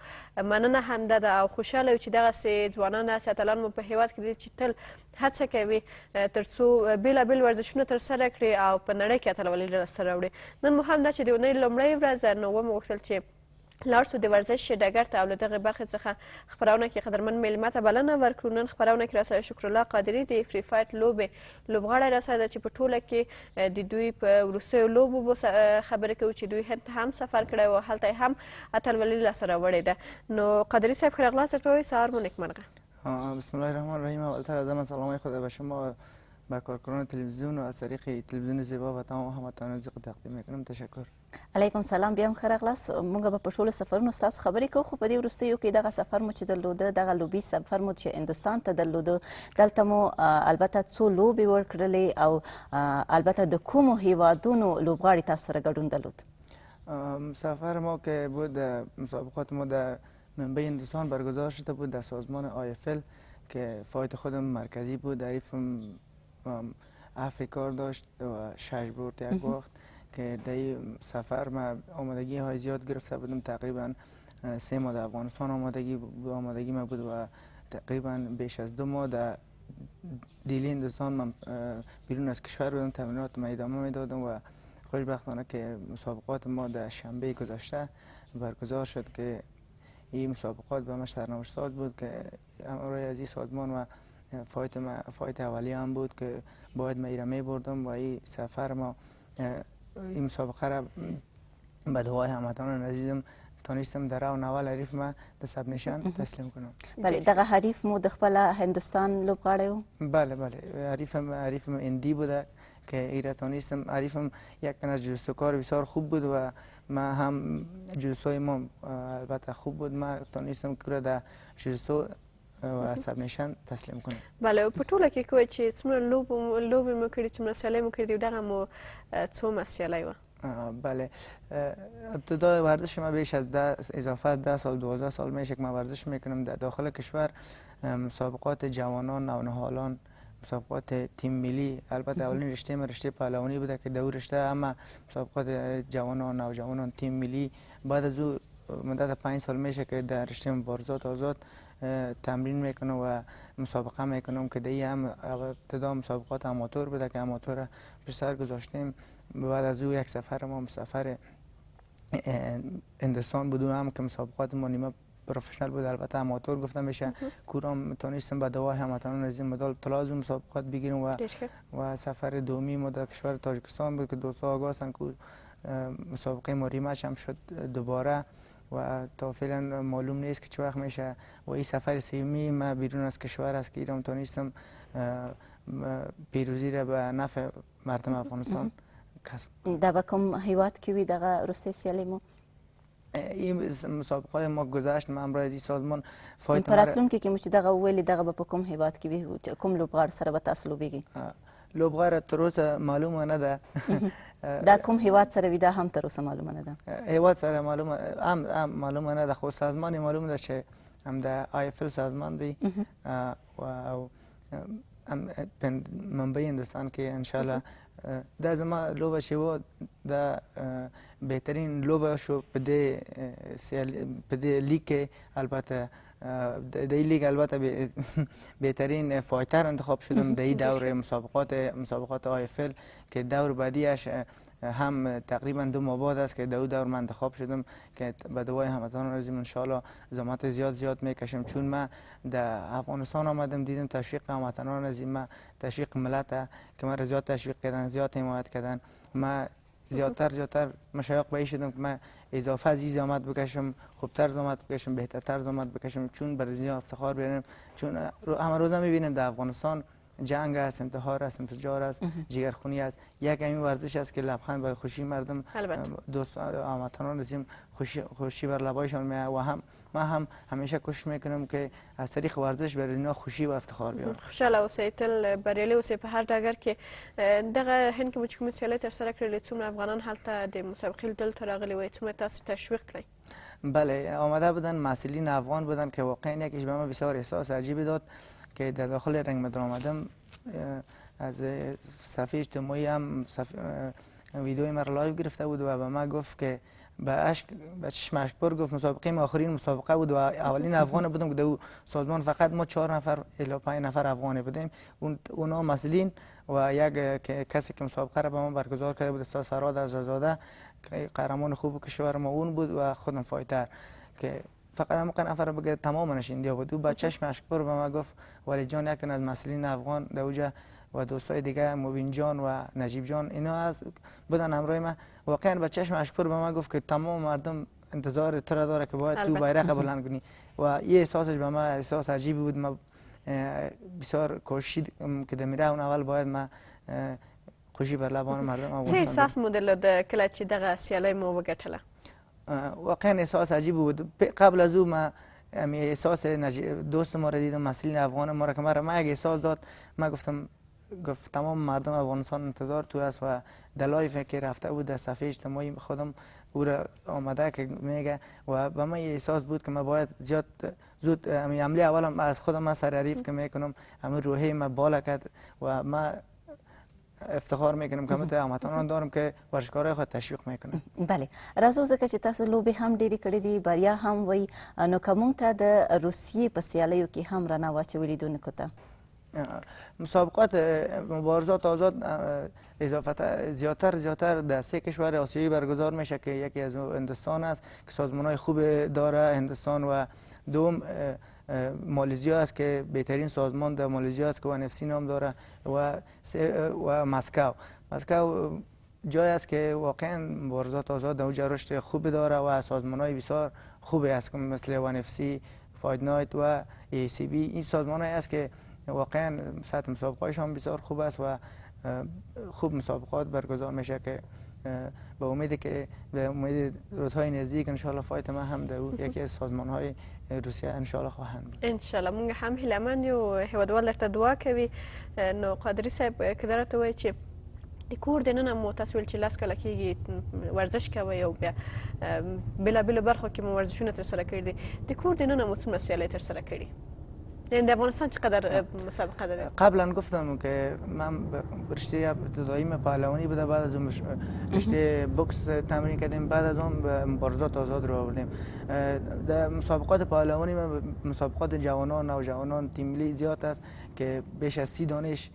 مننه همده ده او خوشحاله یو چې دغسې ځوانان داسې اتلان مو په هیواد کې دي چې تل هڅه کوي ترڅو بیلابیل ورزشونه ترسره کړي او په نړۍ کې اتلولي لاسته راوړي نن مو هم دا چې د اونۍ لومړۍ ورځ نو ومې غوښتل چې لاړ سو د ورزش ډګر ته او له دغې برخې څخه خپرونه کې قدرمن میلمه ته بلنه ورکړو نن خپرونه کې راسره شکرالله قادري د فری فایټ لوبې لوبغاړی راسره ده چې په ټوله کې د دوی په وروستیو لوبو خبرې کوو چې دوی هند ته هم سفر کړی و هلته یې هم اتلولي لاسته راوړې ده نو قادري صاحب ښه راغلاست درته وایي سهار مو نیکمرغه بسم الله الرحمن الرحیم اولتر از همه سلام خدا به شما به کارکنان تلویزیون و از طریق تلویزیون زیبا و تمام هموطنان زیق تقدیم میکنم تشکر علیکم سلام بیا هم ښه راغلاست موږ به په ټولو سفرونو ستاسو خبرې کوو خو په دې وروستیو کې دغه سفر مو چې درلوده دغه لوبي سفر مو چې هندوستان ته درلوده دلته مو البته څو لوبې ورکړلې او البته د کومو هیوادونو لوبغاړي تاسو سره ګډون درلود سفر ما که بود مسابقات ما در من این دوستان برگزار شده بود در سازمان آیفل که فایت خودم مرکزی بود دریفم افریکار داشت و شش برد یک وقت که در سفر من آمادگی های زیاد گرفته بودم تقریبا سه ماه در افغانستان آمادگی آمادگی من بود و تقریبا بیش از دو ماه در دیلی اندوستان من بیرون از کشور بودم تمرینات ما ادامه میدادم و خوشبختانه که مسابقات ما در شنبه گذاشته برگزار شد که این مسابقات به مش سرنوشتات بود که امروی عزیز سازمان و فایت, ما فایت اولی هم بود که باید ما ایرمی بردم و این سفر ما این مسابقه را به دعای همتان عزیزم تونستم در او نوال حریف ما د سب نشان تسلیم کنم بله دغه حریف مو د خپل هندستان لوبغاړی و بله بله حریفم حریفم اندی بوده که ایرا تونستم حریفم یک تنش جستکار بسیار خوب بود و ما هم جلسه ما البته خوب بود ما تانستم که در جلسه و سبمیشن تسلیم کنیم بله په ټوله کې کوی چې څومره لوب لوب مو کړی څومره سیالۍ مو کړی دغه مو څو مسیالۍ و بله ابتدای ورزش ما بیش از ده اضافه از ده سال دوازده سال میشه که من ورزش میکنم در دا داخل کشور مسابقات جوانان نونهالان مسابقات تیم ملی البته اولین رشته ما رشته پهلوانی بوده که در رشته اما مسابقات جوانان و نوجوانان تیم ملی بعد از او مدت پنج سال میشه که در رشته مبارزات آزاد تمرین میکنم و مسابقه میکنم که دیگه هم ابتدا مسابقات اماتور بوده که اماتور به سر گذاشتیم بعد از او یک سفر ما سفر هندستان بدون هم که مسابقات ما نیمه پروفشنال بود البته اماتور گفتم میشه کورام تونستم با دوای هموطنان از این مدال طلا از مسابقات بگیرم و و سفر دومی ما در کشور تاجیکستان بود که دو آگاه که مسابقه ما ریمش هم شد دوباره و تا فعلا معلوم نیست که چه وقت میشه و این سفر سیمی ما بیرون از کشور است که ایران تونستم پیروزی را به نفع مردم افغانستان کسب دبکم کوم هیواد کې دغه رسته مو این مسابقات ما گذشت مامور از سازمان فایت پراتلون کې کوم چې دغه ویلي دغه په کوم هیبات کې به کوم لوبغاړ سره به تاسو لوبیږي لوبغاړ تر اوسه معلومه نه ده دا کوم هیواد سره وی دا هم تر اوسه معلومه نه ده هیواد سره معلومه هم هم معلومه نه ده خو سازمان معلومه ده چې هم د آی اف ال سازمان دی او هم منبع هندستان کې ان شاء الله دا زما لوبه شوه د بهترین لوبه شو په دې په دې لیگ کې البته در لیگ البته بهترین فایتر انتخاب شدم در این دور مسابقات مسابقات آیفل که دور بعدیش هم تقریبا دو ماه بعد است که در دور من انتخاب شدم که به دوای هموطنان عزیزم انشالله زحمت زیاد زیاد میکشم چون من در افغانستان آمدم دیدم تشویق هموطنان عزیزم تشویق ملت که من زیاد تشویق کردن زیاد حمایت کردن من زیادتر زیادتر مشایق بایی شدم که من اضافه از آمد بکشم خوبتر زامت بکشم بهترتر زامت بکشم چون بر زی افتخار بیارم چون همه روزا میبینیم در افغانستان جنگ است انتحار است انفجار است جگرخونی است یک همین ورزش است که لبخند برای خوشی مردم دوست آمدتان رسیم خوشی, خوشی بر لبایشان می و هم ما هم همیشه کوشش میکنم که از طریق ورزش بر اینا خوشی و افتخار بیارم خوشاله اوسئ تل بریالي اوسئ په هر ډګر کې دغه هند کې مو چې کومه سیالۍ ترسره کړلې څومره افغانان هلته د مسابقې لیدلو ته راغلي وای څومره تاسو تشویق کړئ بله آمده بودن مسئولین افغان بودن که واقعا یکیش به من بسیار احساس عجیبی داد که در داخل رنگ مدن آمدم از صفحه اجتماعی هم صف... ویدیوی مرا لایو گرفته بود و به من گفت که به اشک به چشم گفت مسابقه ما آخرین مسابقه بود و اولین افغان بودم که در سازمان فقط ما چهار نفر الا پنج نفر افغانه بودیم اون اونا مسلین و یک کسی که مسابقه را به ما برگزار کرده بود استاد فراد از زاده که قهرمان خوب کشور ما اون بود و خودم فایتر که فقط هم نفر بگه تمام نشین بود او با چشم اشکبار به ما گفت ولی جان یک از مسلین افغان در و دوستای دیگه مبین جان و نجیب جان اینا از بودن همراه من واقعا به چشم اشکر به من گفت که تمام مردم انتظار تو را داره که باید تو بیرق بلند کنی و این احساسش به من احساس عجیبی بود من بسیار کوشید که دمیره اون اول باید من خوشی بر لبان مردم افغانستان چه احساس مو درلوده کله چې دغه سیالۍ مو وګټله واقعا احساس عجیب بود قبل از او من احساس دوست ما را دیدم مسئولین افغان ما را که مرا من یک احساس داد من گفتم گفت تمام مردم افغانستان انتظار تو است و دلایفه که رفته بود در صفحه اجتماعی خودم او را آمده که میگه و به من احساس بود که من باید زیاد زود امی عملی اولم از خودم من سر عریف که میکنم امی روحی من بالا کرد و من افتخار میکنم که مت همتانان دارم که ورزشکارای خود تشویق میکنم بله راز ځکه چې تاسو لوبي هم ډېری کړې دي بریا هم وای نو کوم ته د روسیې په سیالیو کې هم رڼا واچولې دونکو ته مسابقات مبارزات آزاد اضافه زیاتر زیاتر در سه کشور آسیایی برگزار میشه که یکی از هندستان است که سازمان خوب داره هندستان و دوم مالزیا است که بهترین سازمان در مالزیا است که ونفسی نام داره و و مسکو مسکو جای است که واقعا مبارزات آزاد در رشد خوب داره و سازمان های بسیار خوبی است مثل ونفسی فاید و ای سی بی این سازمان است که واقعا سطح مسابقه هم بسیار خوب است و خوب مسابقات برگزار میشه که به امید که به امید روزهای نزدیک انشالله فایت ما هم در یکی از سازمان های روسیه انشالله خواهند بود انشالله مونږ هم هیله مند یو هیوادوال درته دعا کوي نو قادري صاحب که درته وایي چې د کور دننه مو تاسو ویل چې لاس کله کېږي ورزش کوئ او بیا بېلابېلو برخو کې مو ورزشونه ترسره کړي دي د کور دننه مو څومره سیالۍ ترسره کړي یعنی افغانستان چقدر مسابقه داره قبلا گفتم که من رشته ابتدایی پهلوانی بوده بعد از اون رشته بوکس تمرین کردیم بعد از اون به مبارزات آزاد رو آوردیم در مسابقات پهلوانی من مسابقات جوانان و جوانان تیملی زیاد است که بیش از سی دانش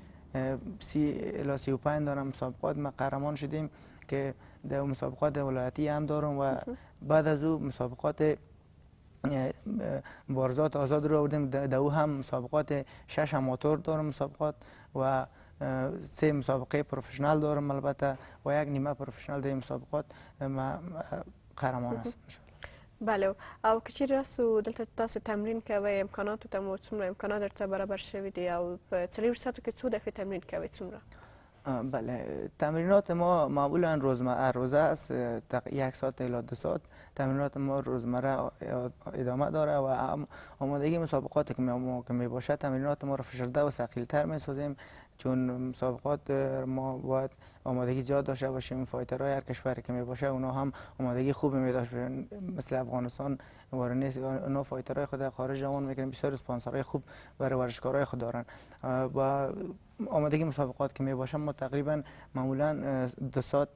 سی الی سی و پنج مسابقات ما قهرمان شدیم که در مسابقات ولایتی هم دارم و بعد از او مسابقات مبارزات آزاد رو آوردیم دو هم مسابقات شش آماتور دارم مسابقات و سه مسابقه پروفشنال دارم البته و یک نیمه پروفشنال در مسابقات ما قهرمان هستم بله او کچی راسو دلته تاسو تمرین کوي امکاناتو ته مو څومره امکانات درته برابر شوي دي او په څلور ساعتو کې څو دفعې تمرین کوي څومره بله تمرینات ما معمولا روزمره روزه است یک ساعت الی دو ساعت تمرینات ما روزمره ادامه داره و آمادگی مسابقات که می باشد تمرینات ما را فشرده و تر می سازیم چون مسابقات ما باید آمادگی زیاد داشته باشیم این فایترهای هر کشوری که می باشه اونا هم آمادگی خوبی می مثل افغانستان نیست اونا فایترهای خود خارج جوان میکنن بسیار اسپانسرهای خوب برای ورزشکارای خود دارن و آمادگی مسابقات که می باشه ما تقریبا معمولا دو ساعت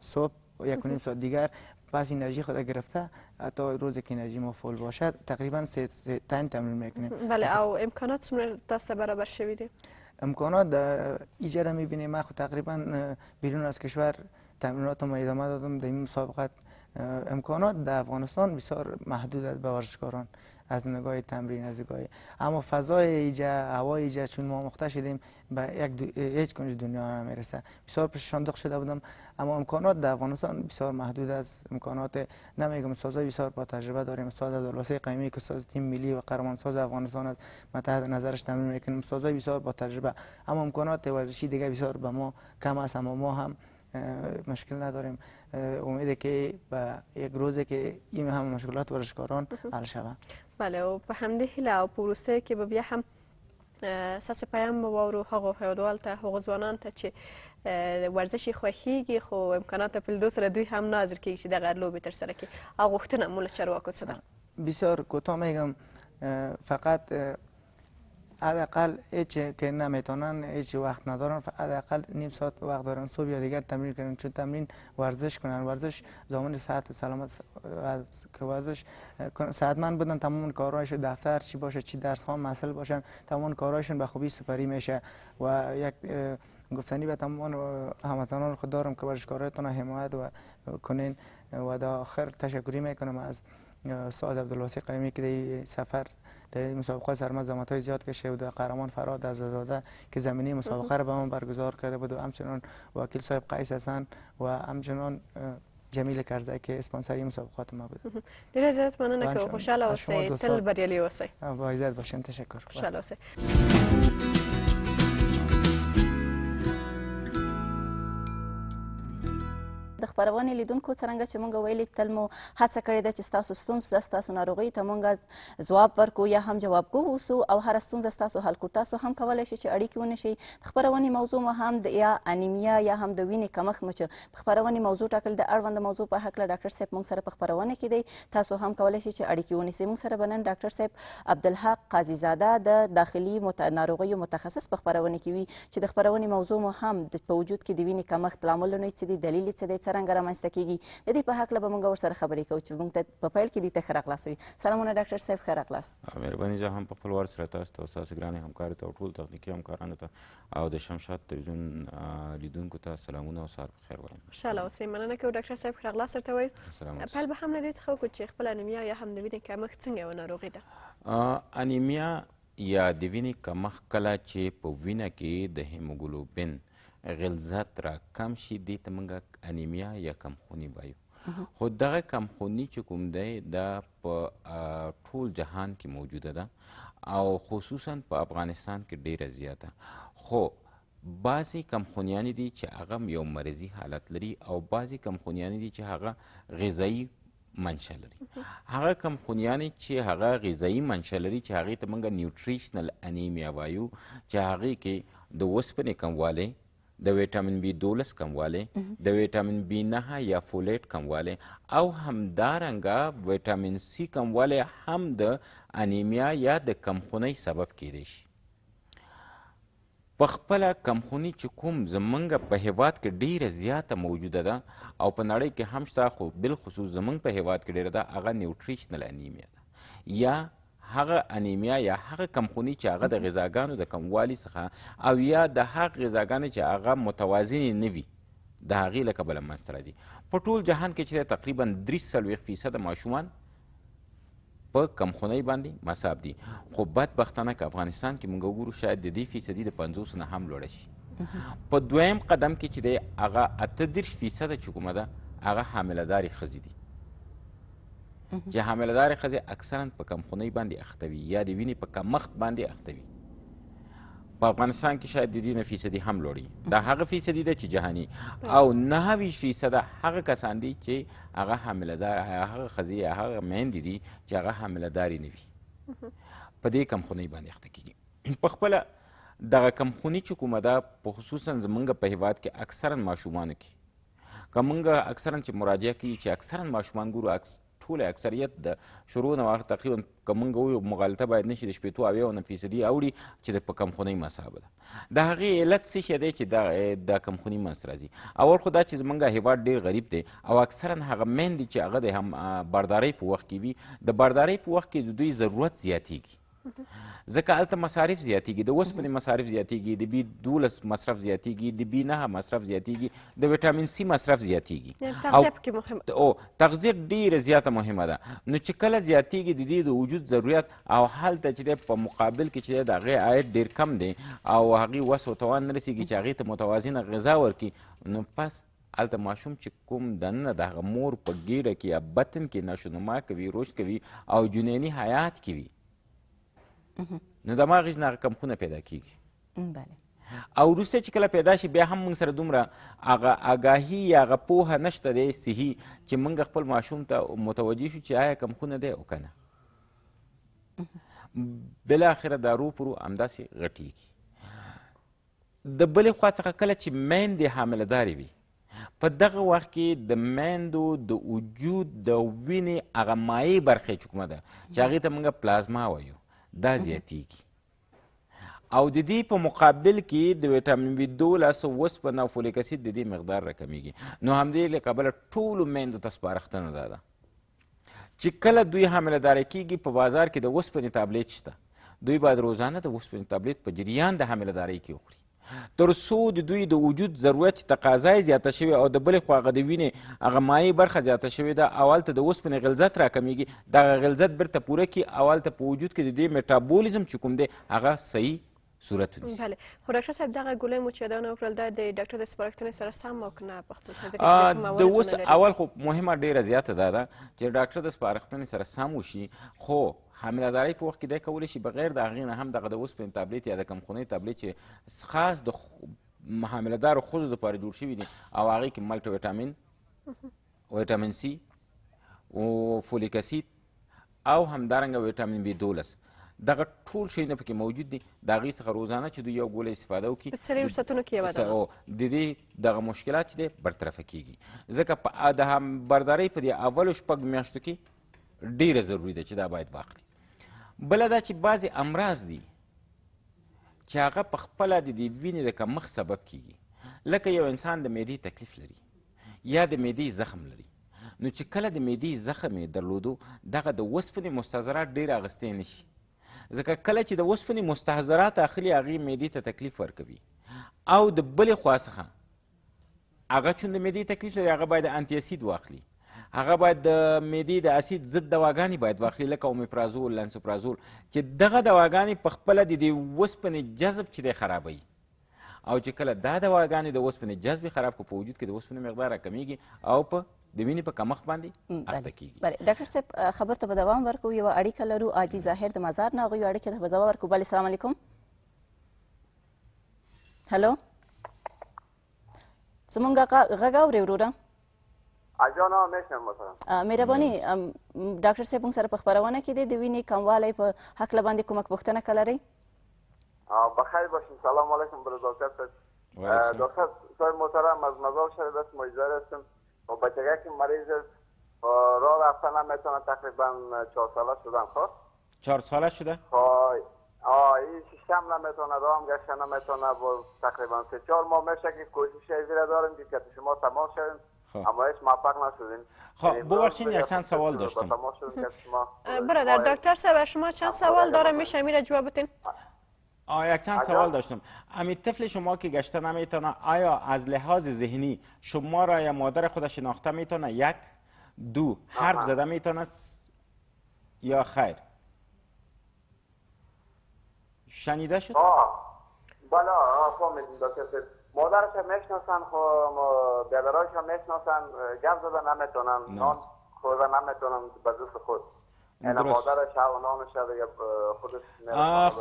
صبح یک و نیم ساعت دیگر پس انرژی خود گرفته تا روزی که انرژی ما فول باشد تقریبا سه تا تمرین میکنیم بله او امکانات شما دست برابر شویده امکانات در را میبینیم من خود تقریبا بیرون از کشور تمرینات ما ادامه دادم در این مسابقت امکانات در افغانستان بسیار محدود است به ورزشکاران از نگاه تمرین از نگاه اما فضای ایجا هوای ایجا چون ما مخته شدیم به یک هیچ کنج دنیا نمیرسه بسیار پشت شده بودم اما امکانات در افغانستان بسیار محدود از امکانات نمیگم سازا بسیار با تجربه داریم ساز عبدالوسی قیمی که ساز تیم ملی و قهرمان ساز افغانستان است تحت نظرش تمرین میکنیم سازای بسیار با تجربه اما امکانات ورزشی دیگه بسیار به ما کم است اما ما هم مشکل نداریم امیده که به یک روزی که این همه مشکلات ورزشکاران حل شود بله او په همدې هیله او په وروستیو کې به بیا هم ساس پیام واورو هغو هیوادوال ته هغو ځوانان ته چې ورزش خوښیږي خو امکانات په لیدو سره دوی هم ناظر کیږي چې دغه لوبې ترسره کړي او غوښتنه مو له چارواکو څه ده بسیار کوتاه میگم فقط حداقل هیچ که نمیتونن هیچ وقت ندارن حداقل نیم ساعت وقت دارن صبح یا دیگر تمرین کنن چون تمرین ورزش کنن ورزش زمان صحت و سلامت که ورزش من بودن تمام کارهایشون دفتر چی باشه چی درس خوان مسئله باشن تمام کارهایشون به خوبی سپری میشه و یک گفتنی به تمام هموطنان خود دارم که برش ورزشکارایتون حمایت و کنین و در آخر تشکری میکنم از ساز عبدالواسی قیمی که سفر در این مسابقه سرما زحمت های زیاد کشید و قهرمان فراد از داده که زمینه مسابقه را به ما برگزار کرده بود و همچنان وکیل صاحب قیس حسن و همچنان جمیل کرزه که اسپانسر این مسابقات ما بود ډیر زیات مننه کوم خوشاله اوسئ تل بریالي اوسئ با عزت باشین تشکر خوشاله اوسئ د خبرونې لیدونکو څرنګه چې مونږ ویلي تل مو هڅه کړې ده چې ستاسو ستونزه ستاسو ناروغۍ ته مونږ ځواب ورکو یا هم جواب کو اوسو او هر ستونزه ستاسو حل کو تاسو هم کولای شئ چې اړیکې ونیسئ د خبرونې موضوع مو هم د یا انیمیا یا هم د وینې کمښت مو چې په خبرونې موضوع ټاکل د اړوند موضوع په هکله ډاکټر صاحب مونږ سره په خبرونه کې دی تاسو هم کولای شئ چې اړیکې ونیسئ مونږ سره بنن ډاکټر صاحب عبدالحق قاضی زاده د داخلي مت... ناروغیو متخصص په خبرونه کې وي چې د خبرونې موضوع مو هم په وجود کې د وینې کمښت لاملونه څه دي دلیل څه دی څرنګه رامنځته کیږي د دې په هکله به موږ ورسره خبرې کوو چې موږ ته په پیل کې دې ته ښه راغلاست وي سلامونه ډاکټر صاحب ښه راغلاست مهرباني زه هم په خپل وار سره تاسو ته ستاسو ګرانې همکارو ته او ټول تخنیکي همکارانو ته او د شمشاد تلویزیون لیدونکو ته سلامونه او سهار بخیر وایم خوشحاله اوسئ مننه کوو ډاکټر صاحب ښه راغلاست درته وایم پیل به هم له دې څخه وکړو چې خپله انیمیا یا هم د وینې کمښت څنګه یوه ناروغي ده انیمیا یا د وینې کمښت کله چې په وینه کې د هیموګلوبین غلظت را کم شي دې ته موږ انیمیا یا کمخونی وایو خو دغه کمخونی چې کوم دی دا په ټول جهان کې موجوده ده او خصوصا په افغانستان کې ډیره زیاته خو بعضی کمخونیان دي چې هغه یو مرضی حالت لري او بعضی کمخونیان دي چې هغه غذایی منشه لري هغه کمخونیان چې هغه غذایی منشه لري چې هغه ته موږ نیوټریشنل انیمیا وایو چې هغه کې د وسپنې کموالی د ویټامین بی 12 کموالی د ویټامین بی 9 یا فولیټ کموالی او همدارنګه ویټامین سی کموالی هم د انیمیا یا د کمخونۍ سبب کېدی شي په خپله کمخونی چې کوم زمونږ په هیواد کې ډیره زیاته موجوده ده او په نړۍ کې هم شته خو بالخصوص زمونږ په هیواد کې ډیره ده هغه نیوټریشنل انیمیا ده یا هغه انیمیا یا هغه کمخونی چې هغه د غذاګانو د کموالي څخه او یا د هغه غذاګانې چې هغه متوازنې نه وي د هغې له کبله منځته راځي په ټول جهان کې چې تقریبا درې څلوېښت فیصده ماشومان په کمخونۍ باندې مصاب دي خو بدبختانه که افغانستان کې موږ وګورو شاید د دې فیصدي د پنځوسو نه هم لوړه شي په دویم قدم کې چې دی هغه اته دېرش فیصده چې کومه ده هغه حاملهدارې ښځې دي چې حاملدار ښځې اکثرا په کمخونۍ باندې اخته وي یا د وینې په کمښت باندې اخته وي په افغانستان کې شاید د دې نه فیصدي هم لوړي دا هغه فیصدي ده چې جهاني او نهه ویشت فیصده هغه کسان دي چې هغه حاملدار هغه ښځې یا هغه میندې دي چې هغه حاملدارې نه وي په دې کمخونۍ باندې اخته کیږي په خپله دغه کمخونی چې کومه ده په خصوصا زمونږ په هیواد کې اکثرا ماشومانو کې که مونږ اکثرا چې مراجعه کوي چې اکثرا ماشومان ګورو اکس ټول اکثریت د شروع نه واخ تقریبا کومنګ وي مغالطه باید نشي د شپېتو اویا ونه فیصدي اوړي چې د په کمخونۍ مسابه ده د هغې علت څه شی دی چې د د کمخونۍ منځ راځي اول خو دا چې زمونږ هیواد ډېر غریب دی او اکثرا هغه میندې چې هغه د هم باردارۍ په وخت کې وي د باردارۍ په وخت کې د دوی ضرورت زیاتیږي ځکه هلته مصارف زیاتیږي د اوسپنې مصارف زیاتیږي د بي دولس مصرف زیاتیږي د بي نهه مصرف زیاتیږي د ویټامین سي مصرف زیاتیږي او تغذیه ډیره زیاته مهمه ده نو چې کله زیاتیږي د دې د وجود ضرورت او هلته چې دی په مقابل کې چې دی د هغې عاید ډیر کم دی او هغې وس او توان نه رسېږي چې هغې ته متوازنه غذا ورکړي نو پس هلته ماشوم چې کوم دننه د هغه مور په ګیډه کې یا بطن کې ناشونما کوي روش کوي او جنیني حیات کوي نو د ما غږ نه هغه کمخونه پیدا کیږي بله او وروسته چې کله پیدا شي بیا هم موږ سره دومره هغه آگاهي یا هغه پوهه نشته دی صحي چې موږ خپل ماشوم ته متوجه شو چې آیا کمخونه دی او که بلاخره دارو پرو همداسې غټیږي د بلې خوا څخه کله چې میندې حاملهدارې وي په دغه وخت کې د میندو د وجود د وینې هغه مایع برخې چې کومه ده چې هغې ته موږ پلازما وایو دا زیاتیږي او د دې په مقابل کې د ویټامین بي دولس وسپنه او فولیک اسید د دې مقدار راکمیږي نو همدې له کبله ټولو میندو ته سپارښتنه دا ده چې کله دوی حاملهداري کېږي په بازار کې د وسپنې تابلیت شته دوی باید روزانه د وسپنې تابلیت په جریان د حاملهدارۍ کې وخوري تر څو د دوی د وجود ضرورت چې تقاضا یې زیاته شوې او د بلې خوا هغه د وینې هغه مایع برخه زیاته شوې ده او هلته د اوسپنې غلظت راکمیږي دغه غلظت بیرته پوره کړي او هلته په وجود کې د دې میټابولیزم چې کوم دی هغه صحیح صورت ونیسي بله خو ډاکټر صاحب دغه ګولۍ مو چې دا نه وکړل دا د ډاکټر د سپارښتنې سره سم او که نه پښتو د اوس اول خو مهمه ډېره زیاته دا ده چې ډاکټر د سپارښتنې سره سم وشي خو حامله دارۍ په وخت کې دی کولی شي بغیر د هغې نه هم دغه د اوسپنې تابلیت یا د کمخونۍ تابلیت چې خاص د حاملهدارو ښځو دپاره جوړ شوي دي او هغې کې ملټه ویټامین ویټامین سي او فولیک اسید او همدارنګه ویټامین بی دولس دغه ټول شیونه پکې موجود دي د هغې څخه روزانه چې دوی یو ګوله استفاده وکړي په څلوېښت ساعتونو کې یوه ده د دې دغه مشکلات چې دی برطرفه کیږي ځکه د بردارۍ په دې اولو شپږ میاشتو کې ډېره ضروري ده چې دا باید واخلي بله دا چې بعضې امراض دي چې هغه په خپله د د وینې د کمښت سبب کیږي لکه یو انسان د معدې تکلیف لري یا د معدې زخم لري نو چې کله د معدې زخم یې درلودو دغه د وسپنې مستحضرات ډېر اغوستی نه شي ځکه کله چې د وسپنې مستحضرات اخلي هغې معدې ته تکلیف ورکوي او د بلې خوا څخه هغه چون د معدې تکلیف لري هغه باید انتیاسید واخلي هغه باید د معدې د اسید ضد دواګانې باید واخلي لکه اومیپرازول لانسوپرازول چې دغه دواګانې په خپله د دې وسپنې جذب چې دی خرابوي او چې کله دا دواګانې د اوسپنې جذبې خراب کړو په وجود کې د اوسپنې مقدار راکمیږي او په د وینې په کمښت باندې اخته کیږي بله ډاکټر صاحب خبر ته به دوام ورکوو یوه اړیکه لرو عاجي ظاهر د مزار نه هغوی اړیکې ته به ځواب ورکوو بله سلام علیکم هلو زمونږ غږ اورې وروره اجانا نشم مثلا مهرباني ډاکټر صاحب موږ سره په خبرونه کې دی د وینې کموالی په حق لباندې کومک پوښتنه کولري بخیر باشین سلام علیکم برو دکتر صاحب دکتر صاحب محترم از مزار شهر است مجزر هستم و بچگه که مریض است راه رفتن نمیتونه میتونه تقریبا چهار ساله شدم خب چهار ساله شده؟ آه این شیشم نمیتونه هم گشتن نمیتونه تقریبا سه چهار ماه میشه که کوشش زیره داریم که شما تمام شدیم همایش خب. اما هیچ موفق نشدین خب یک یعنی چند سوال خب، داشتم برادر دکتر صاحب شما چند سوال داره میشه میره جواب بدن؟ آه یک چند سوال داشتم امید طفل شما که گشته نمیتونه آیا از لحاظ ذهنی شما را یا مادر خودش ناخته میتونه یک دو حرف زده میتونه یا خیر شنیده شد؟ آه بله آه فهمیدیم دکتر مادرش هم میشناسن برادرش خب، هم میشناسن گفت زده نمیتونن نان خوزه نمیتونن به زوس خود یعنی مادرش و نامش خودش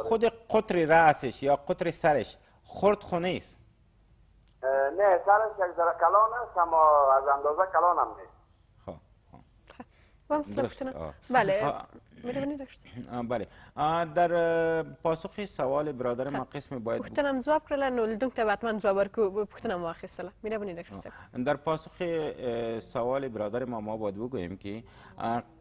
خود قطر رأسش یا قطر سرش خورد خونه است نه سرش یک ذره کلان است اما از اندازه کلان هم نیست خب, خب. خب، بله بله در پاسخ سوال برادر ما قسم باید پختنم جواب کردن و دکتر حتما جواب ورکو پختنم واخیستل میره بنی دکتر صاحب در پاسخ سوال برادر ما ما باید بگوییم که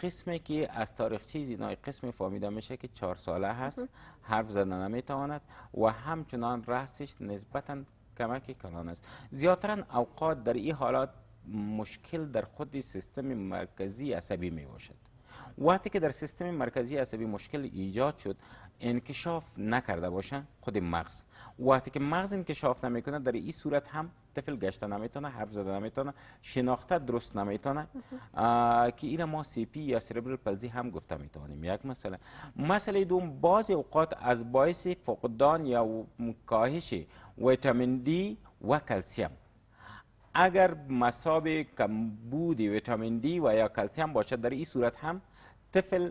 قسمی که از تاریخچه اینا قسم فهمیده میشه که چهار ساله هست حرف زدن نمیتواند و همچنان رأسش نسبتا کمک کلان است زیاترا اوقات در این حالات مشکل در خود سیستم مرکزی عصبی می باشد وقتی که در سیستم مرکزی عصبی مشکل ایجاد شد انکشاف نکرده باشه خود مغز وقتی که مغز انکشاف نمیکنه در این صورت هم طفل گشته نمیتونه حرف زده نمیتونه شناخته درست نمیتونه که این ما سی پی یا سربرال پلزی هم گفته میتونیم یک مسئله مسئله دوم بعض اوقات از باعث فقدان یا کاهش ویتامین دی و کلسیم اگر مساب کمبود ویتامین دی و یا کلسیم باشد در این صورت هم طفل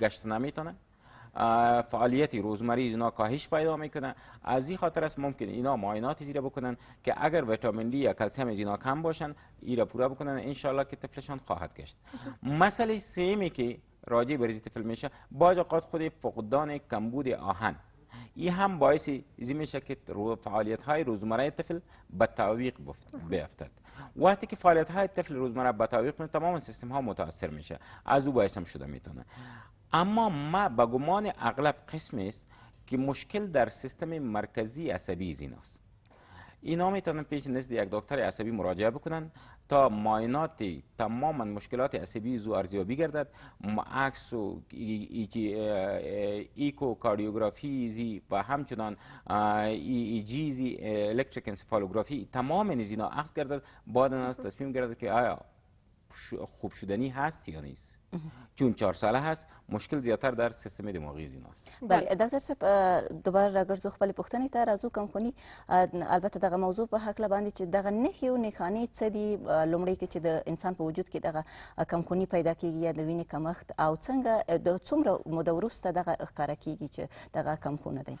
گشت نمیتونه فعالیت روزمری اینا کاهش پیدا میکنه از این خاطر است ممکن اینا معایناتی زیره بکنن که اگر ویتامین دی یا کلسیم اینا کم باشن را پورا بکنن انشالله که طفلشان خواهد گشت مسئله سیمی که راجع به ریزی طفل میشه باج اوقات خود فقدان کمبود آهن ای هم باعث زی میشه که فعالیت های روزمره طفل به تعویق بیفتد وقتی که فعالیت های طفل روزمره به تعویق تمام سیستم ها متاثر میشه از او باعث هم شده میتونه اما ما به گمان اغلب قسم است که مشکل در سیستم مرکزی عصبی زیناست اینا میتونن پیش نزد یک دکتر عصبی مراجعه بکنن تا معاینات تماما مشکلات عصبی زو ارزیابی گردد عکس و ایکو کاردیوگرافی زی و همچنان ای جی زی الکتریک انسفالوگرافی تمام از عکس گردد بعد از تصمیم گردد که آیا خوب شدنی هست یا نیست چون چهار ساله هست مشکل زیاتر در سیستم دماغی زیناست بله دکتر صاحب دوباره راګرځو خپل پوښتنې ته راځو کوم خونی البته دغه موضوع په حق له باندې چې دغه نخي او نخاني څه دي لومړی کې چې د انسان په وجود کې دغه کم خونی پیدا کیږي یا د وینې کمښت او څنګه د څومره موده وروسته دغه ښکارا کیږي چې دغه کم خونه دی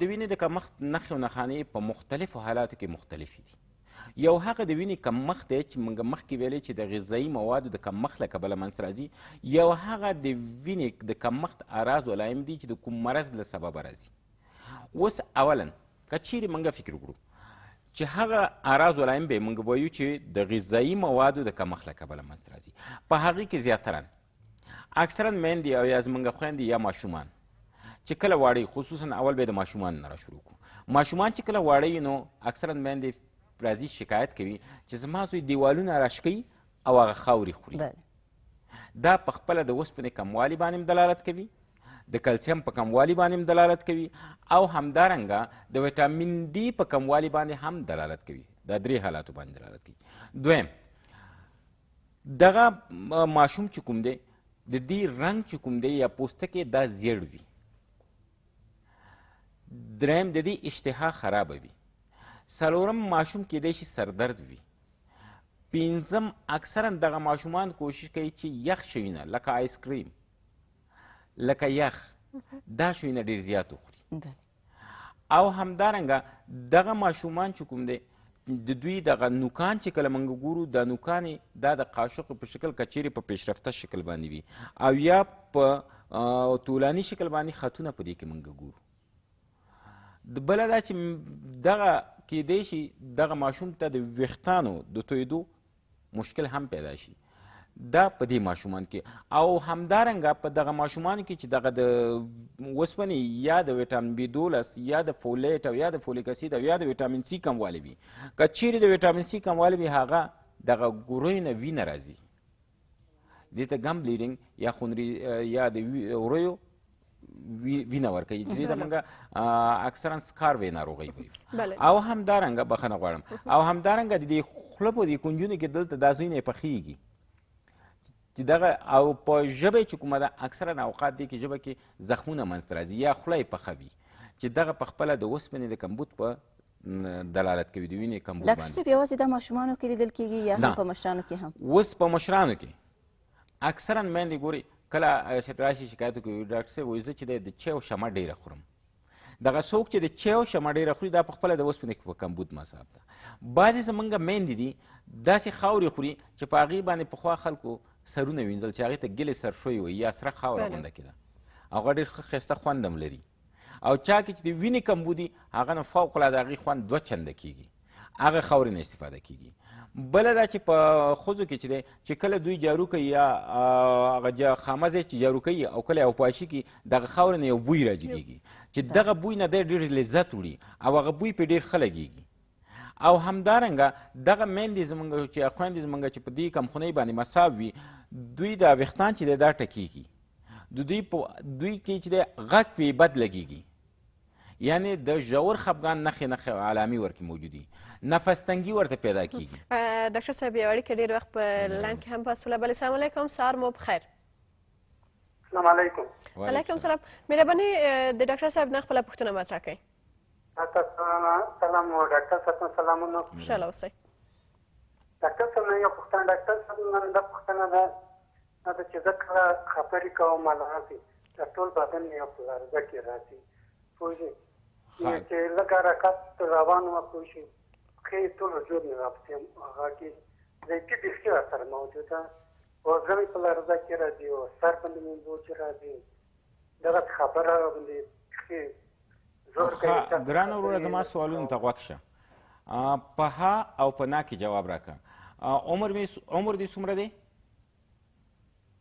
د وینې د کمښت نخي او نخاني په مختلفو حالاتو کې مختلفي دي یو هغه د وینې کمښت دی چې موږ مخکې ویلې چې د غذایي موادو د کمښت له کبله منځته راځي یو هغه د وینې د کمښت اراز ولایم دی چې د کوم مرض له سببه راځي اوس اولا که چیرې موږ فکر وکړو چې هغه اراز ولایم به موږ وایو چې د غذایي موادو د کمښت له کبله منځته راځي په هغې کې زیاتره اکثرا میندې او یا زموږ خویندې یا ماشومان چې کله واړی خصوصا اول به د ماشومان نه را شروع کړو ماشومان چې کله واړی نو اکثرا میندې راځي شکایت کوي چې زما زوی دیوالونه راشکوي او هغه خاورې خوري دا په خپله د اوسپنې کموالي باندې هم دلالت کوي د کلسیم په کموالي باندې هم دلالت کوي او همدارنګه د ویټامین ډي په کموالي باندې هم دلالت کوي دا درې حالاتو باندې دلالت کوي دویم دغه ماشوم چې کوم دی د دې رنګ چې کوم دی یا پوستکی دا زیړ وي دریم د دې اشتها خرابه وي څلورم ماشوم کېدای شي سردرد وي پنځم اکثرا دغه ماشومان کوشش کوي چې یخ شوینه لکه آیس کریم لکه یخ دا شوینه ډیر زیات وخوري او همدارنګه دغه ماشومان چې کوم دی د دوی دغه نوکان چې کله موږ ګورو دا نوکان دا د قاشق په شکل کچېرې په پیشرفته شکل باندې وي او یا په طولانی شکل باندې خطونه په دې کې موږ ګورو بله دا چې دغه کیدای شي دغه ماشوم ته د ویښتانو د تویدو مشکل هم پیدا شي دا په دې ماشومان کې او همدارنګه په دغه ماشومان کې چې دغه د وسپنې یا د ویټامین بی دولس یا د فولیټ او یا د فولیک اسید او یا د ویټامین سی کموالی وي که چیرې د ویټامین سی کموالی وي هغه دغه ګوریو نه وینه راځي دې ته ګم بلیډینګ یا خونری یا د وریو وینه ورکوي چې د موږ اکثرا سکار وې ناروغي وي او همدارنګه بخنه غواړم او همدارنګه د دې خوله په دې کونجونو کې دلته دا زوینه پخیږي چې دغه او په ژبه چې کومه ده اکثرا اوقات دی کې ژبه کې زخمونه منځته راځي یا خوله یې پخوي چې دغه په خپله د اوسپنې د کمبود په دلالت کوي د وینې کمبود باندې ډاکټر صاحب یوازې د ماشومانو کې لیدل کېږي یا هم په مشرانو کې هم اوس په مشرانو کې اکثرا میندې ګوري کله راشي شکایت کوي ډاکټر صاحب وایي زه چې دی د چای او شمه ډېره خورم دغه څوک چې د چای او شمه ډېره خوري دا په خپله د اوسپنې کې په کمبود مصاب ده بعضې زمونږ میندې دي داسې خاورې خوري چې په هغې باندې پخوا خلکو سرونه وینځل چې هغې ته ګلې سر شوی وي یا سره خاوره غونده کې ده هغه ډېر ښه ښایسته خوند هم لري او چا کې چې د وینې کمبود وي هغه نه فوقالعاده هغې خوند دوه چنده کېږي هغه خاورې نه استفاده کېږي بل دا چې په ښځو کې چې دی چې کله دوی جارو کوي یا هغه خامه ځای چې جارو کوي او کله یو پاشي کې دغه خاورې نه یو بوی راجګېږي چې دغه بوی نه دی ډېر لذت وړي او هغه بوی پې ډېر ښه لګېږي او همدارنګه دغه میندې زمونږ چې خویندې زمونږ چې په دې کمخونۍ باندې مصاب وي دوی دا ویښتان چې دی دا ټکېږي د دوی په دوی کې چې دی غږ پې بد لګېږي یعنی د ژور خپګان نښې نښې علامې ورکې موجودي نفس تنګي ورته پیدا کیږي ډاکټر صاحب یو اړیکه ډېر وخت په لاین کې هم پاسوله بلې سلام علیکم سهار مو بخیر السلام علیکم علیکم سلام مهرباني د ډاکټر صاحب نه خپل پوښتنه مطرح کړئ سلام او ډاکټر صاحب سلامونه خوشاله اوسئ ډاکټر صاحب نه یو پوښتنه ډاکټر صاحب نه دا پوښتنه ده دا چې زه کله خبرې کوم ملحافي ټول بدن یې په لړزه کې راځي پوهېږئ چې لږه حرکت روان و پوه شي پښې ټول وجود مې راپسې هغه کې زیتي بیخي راسره موجوده او زه مې په لرزه کې راځي او سر باندې مې بوج راځي دغه خبره باندې پښې زور کوي ګران وروره زما سوالونو ته غوږ شه په ها او په نا کې جواب راکړه عمر مې عمر دې څومره دی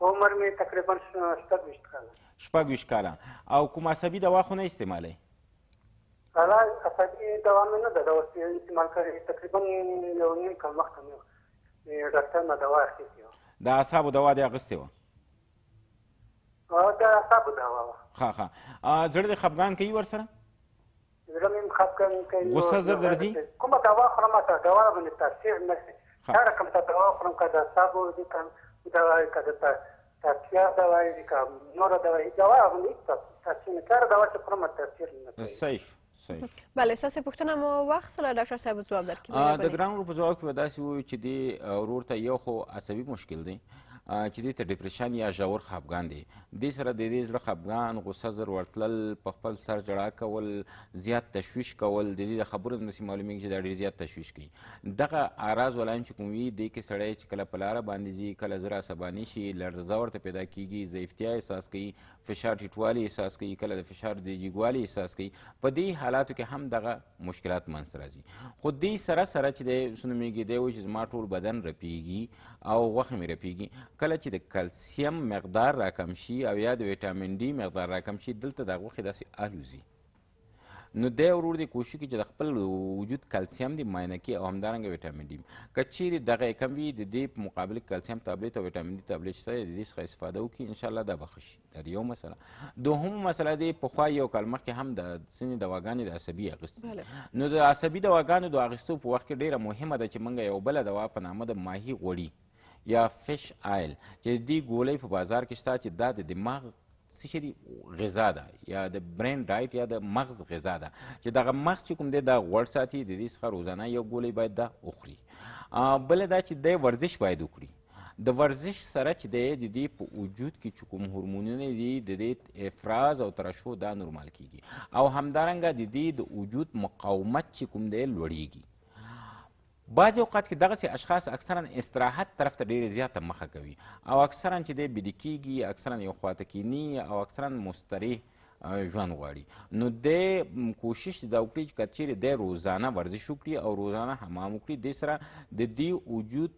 عمر مې تقریبا شپږ ویشت کاله شپږ ویشت کاله او کوم عصبي دوا خو نه استعمالوي کلا عصبي دوا مې نه ده دا اوس استعمال کړې تقریبا یو نیم کال وخت مې ډاکټر نه دوا اخیستې وه د اعصابو دوا دې اخیستې وه د اعصابو دوا وه ښه ښه زړه دې خپګان کوي ورسره زړه مې خپګان کوي غوسه زر درځي کومه دوا خورم ته دوا باندې تاثیر نه شي هر رقم ته دوا خورم که د اعصابو دې کم دوا که د تاکیا دوا دې که نوره دوا دوا باندې تاثیر نه کار دوا چې خورم تاثیر نه کوي صحیح صحیح بله اساسي پوښتنه مو وخت له ډاکټر صاحب ځواب درکړي د ګران ورور په ځواب کې به داسې ووایو چې دې ورور ته یو خو عصبي مشکل دی چې دوی ته ډپریشن یا ژور خفګان دی دې سره د دې زړه خفګان غوسه زر ورتلل په خپل سر جړا کول زیات تشویش کول د دې د خبرو نه سي معلومیږي چې دا ډېر زیات تشویش کوي دغه اراز ولایان چې کوم وي دې کې سړی چې کله په لاره باندې ځي کله زړه عصباني شي لړزه ورته پیدا کیږي ضعیفتیا احساس کوي فشار ټیټوالی احساس کوي کله د فشار د جګوالي احساس کوي په دې حالاتو کې هم دغه مشکلات منځ راځي خو دې سره سره چې دی څه نومېږي دی وایي چې زما ټول بدن رپیږي او غوښه مې رپیږي کله چې د کلسیم مقدار راکم شي او یا د ویټامین ډي مقدار راکم شي دلته د غوښې داسې الوزي نو دی ورور دی کوشش کوي چې د خپل وجود کلسیم دی معاینه کړي او همدارنګه ویټامین ډي که چیرې دغه کم وي د دې په مقابل کلسیم تابلیت او ویټامین ډي تابلیت شته د دې څخه استفاده وکړي انشاءالله دا به ښه شي دا یو مسله دوهم مسله دی پخوا یو کال مخکې هم د ځینې دواګانې د عصبي اخیستې نو د عصبي دواګانو د اخیستو په وخت کې ډېره مهمه ده چې موږ یو بله دوا په نامه د ماهي غوړي یا فش آیل چې دې ګولۍ په بازار کې شته چې دا د دماغ څه شی غذا ده یا د برین ډایټ یا د مغز غذا ده چې دغه مغز چې کوم دی دا غوړ ساتي د دې څخه روزانه یو ګولۍ باید دا وخوري بله دا چې دی ورزش باید وکړي د ورزش سره چې دی د دې په وجود کې چې کوم هورمونونه دي د دې افراز او ترشح دا نورمال کیږي او همدارنګه د دې د وجود مقاومت چې کوم دی لوړیږي بعضې اوقات کې دغسې اشخاص اکثرا استراحت طرف ته ډېرې زیاته مخه کوي او اکثرا چې دی بیده کیږي اکثرا یو خواته کینی او اکثرا مستریح ژوند غواړي نو د کوشش دا وکړي چې که چیرې دی روزانه ورزش وکړي او روزانه حمام وکړي دې سره د دې وجود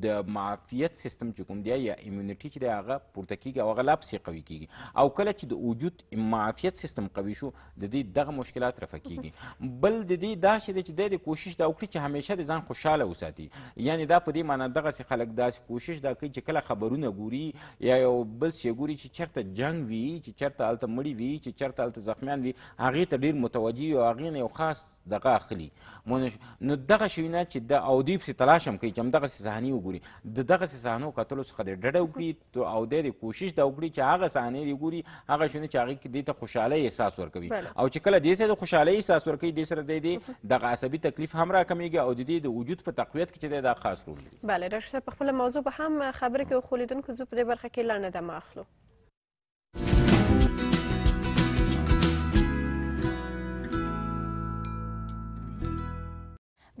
د معافیت سیستم چې کوم دی یا امیونټي چې دی هغه پورته کیږي او هغه لا پسې قوي کیږي او کله چې د وجود معافیت سیستم قوي شو د دې دغه مشکلات رفع کیږي بل د دې دا شی دی چې دی د کوشش دا وکړي چې همیشه د ځان خوشحاله وساتي یعنی دا په دې معنی دغسې خلک داسې کوشش دا کوي چې کله خبرونه ګوري یا یو بل څه ګوري چې چېرته جنګ وي چې چېرته هلته مړي وي چې چېرته هلته زخمیان وي هغې ته ډېر متوجه وي او هغې نه یو خاص دغه اخلي نو دغه شیونه چې د او دوی پسې تلاش هم کوي چې همدغسې صحنې وګوري د دغسې صحنو کتلو څخه د ډډه وکړي او دی د کوشش دا وکړي چې هغه صحنې دې ګوري هغه شیونه چې هغې دې ته خوشحالۍ احساس ورکوي او چې کله دې ته د خوشحالۍ احساس ورکوي دې سره دی دې دغه عصبي تکلیف هم راکمېږي او د دې د وجود په تقویت کې چې دی دا خاص رول لري بله ډاکټر صاحب په خپله موضوع به هم خبرې کوو خو لیدونکو زه په دې برخه کې لنډه دمه اخلو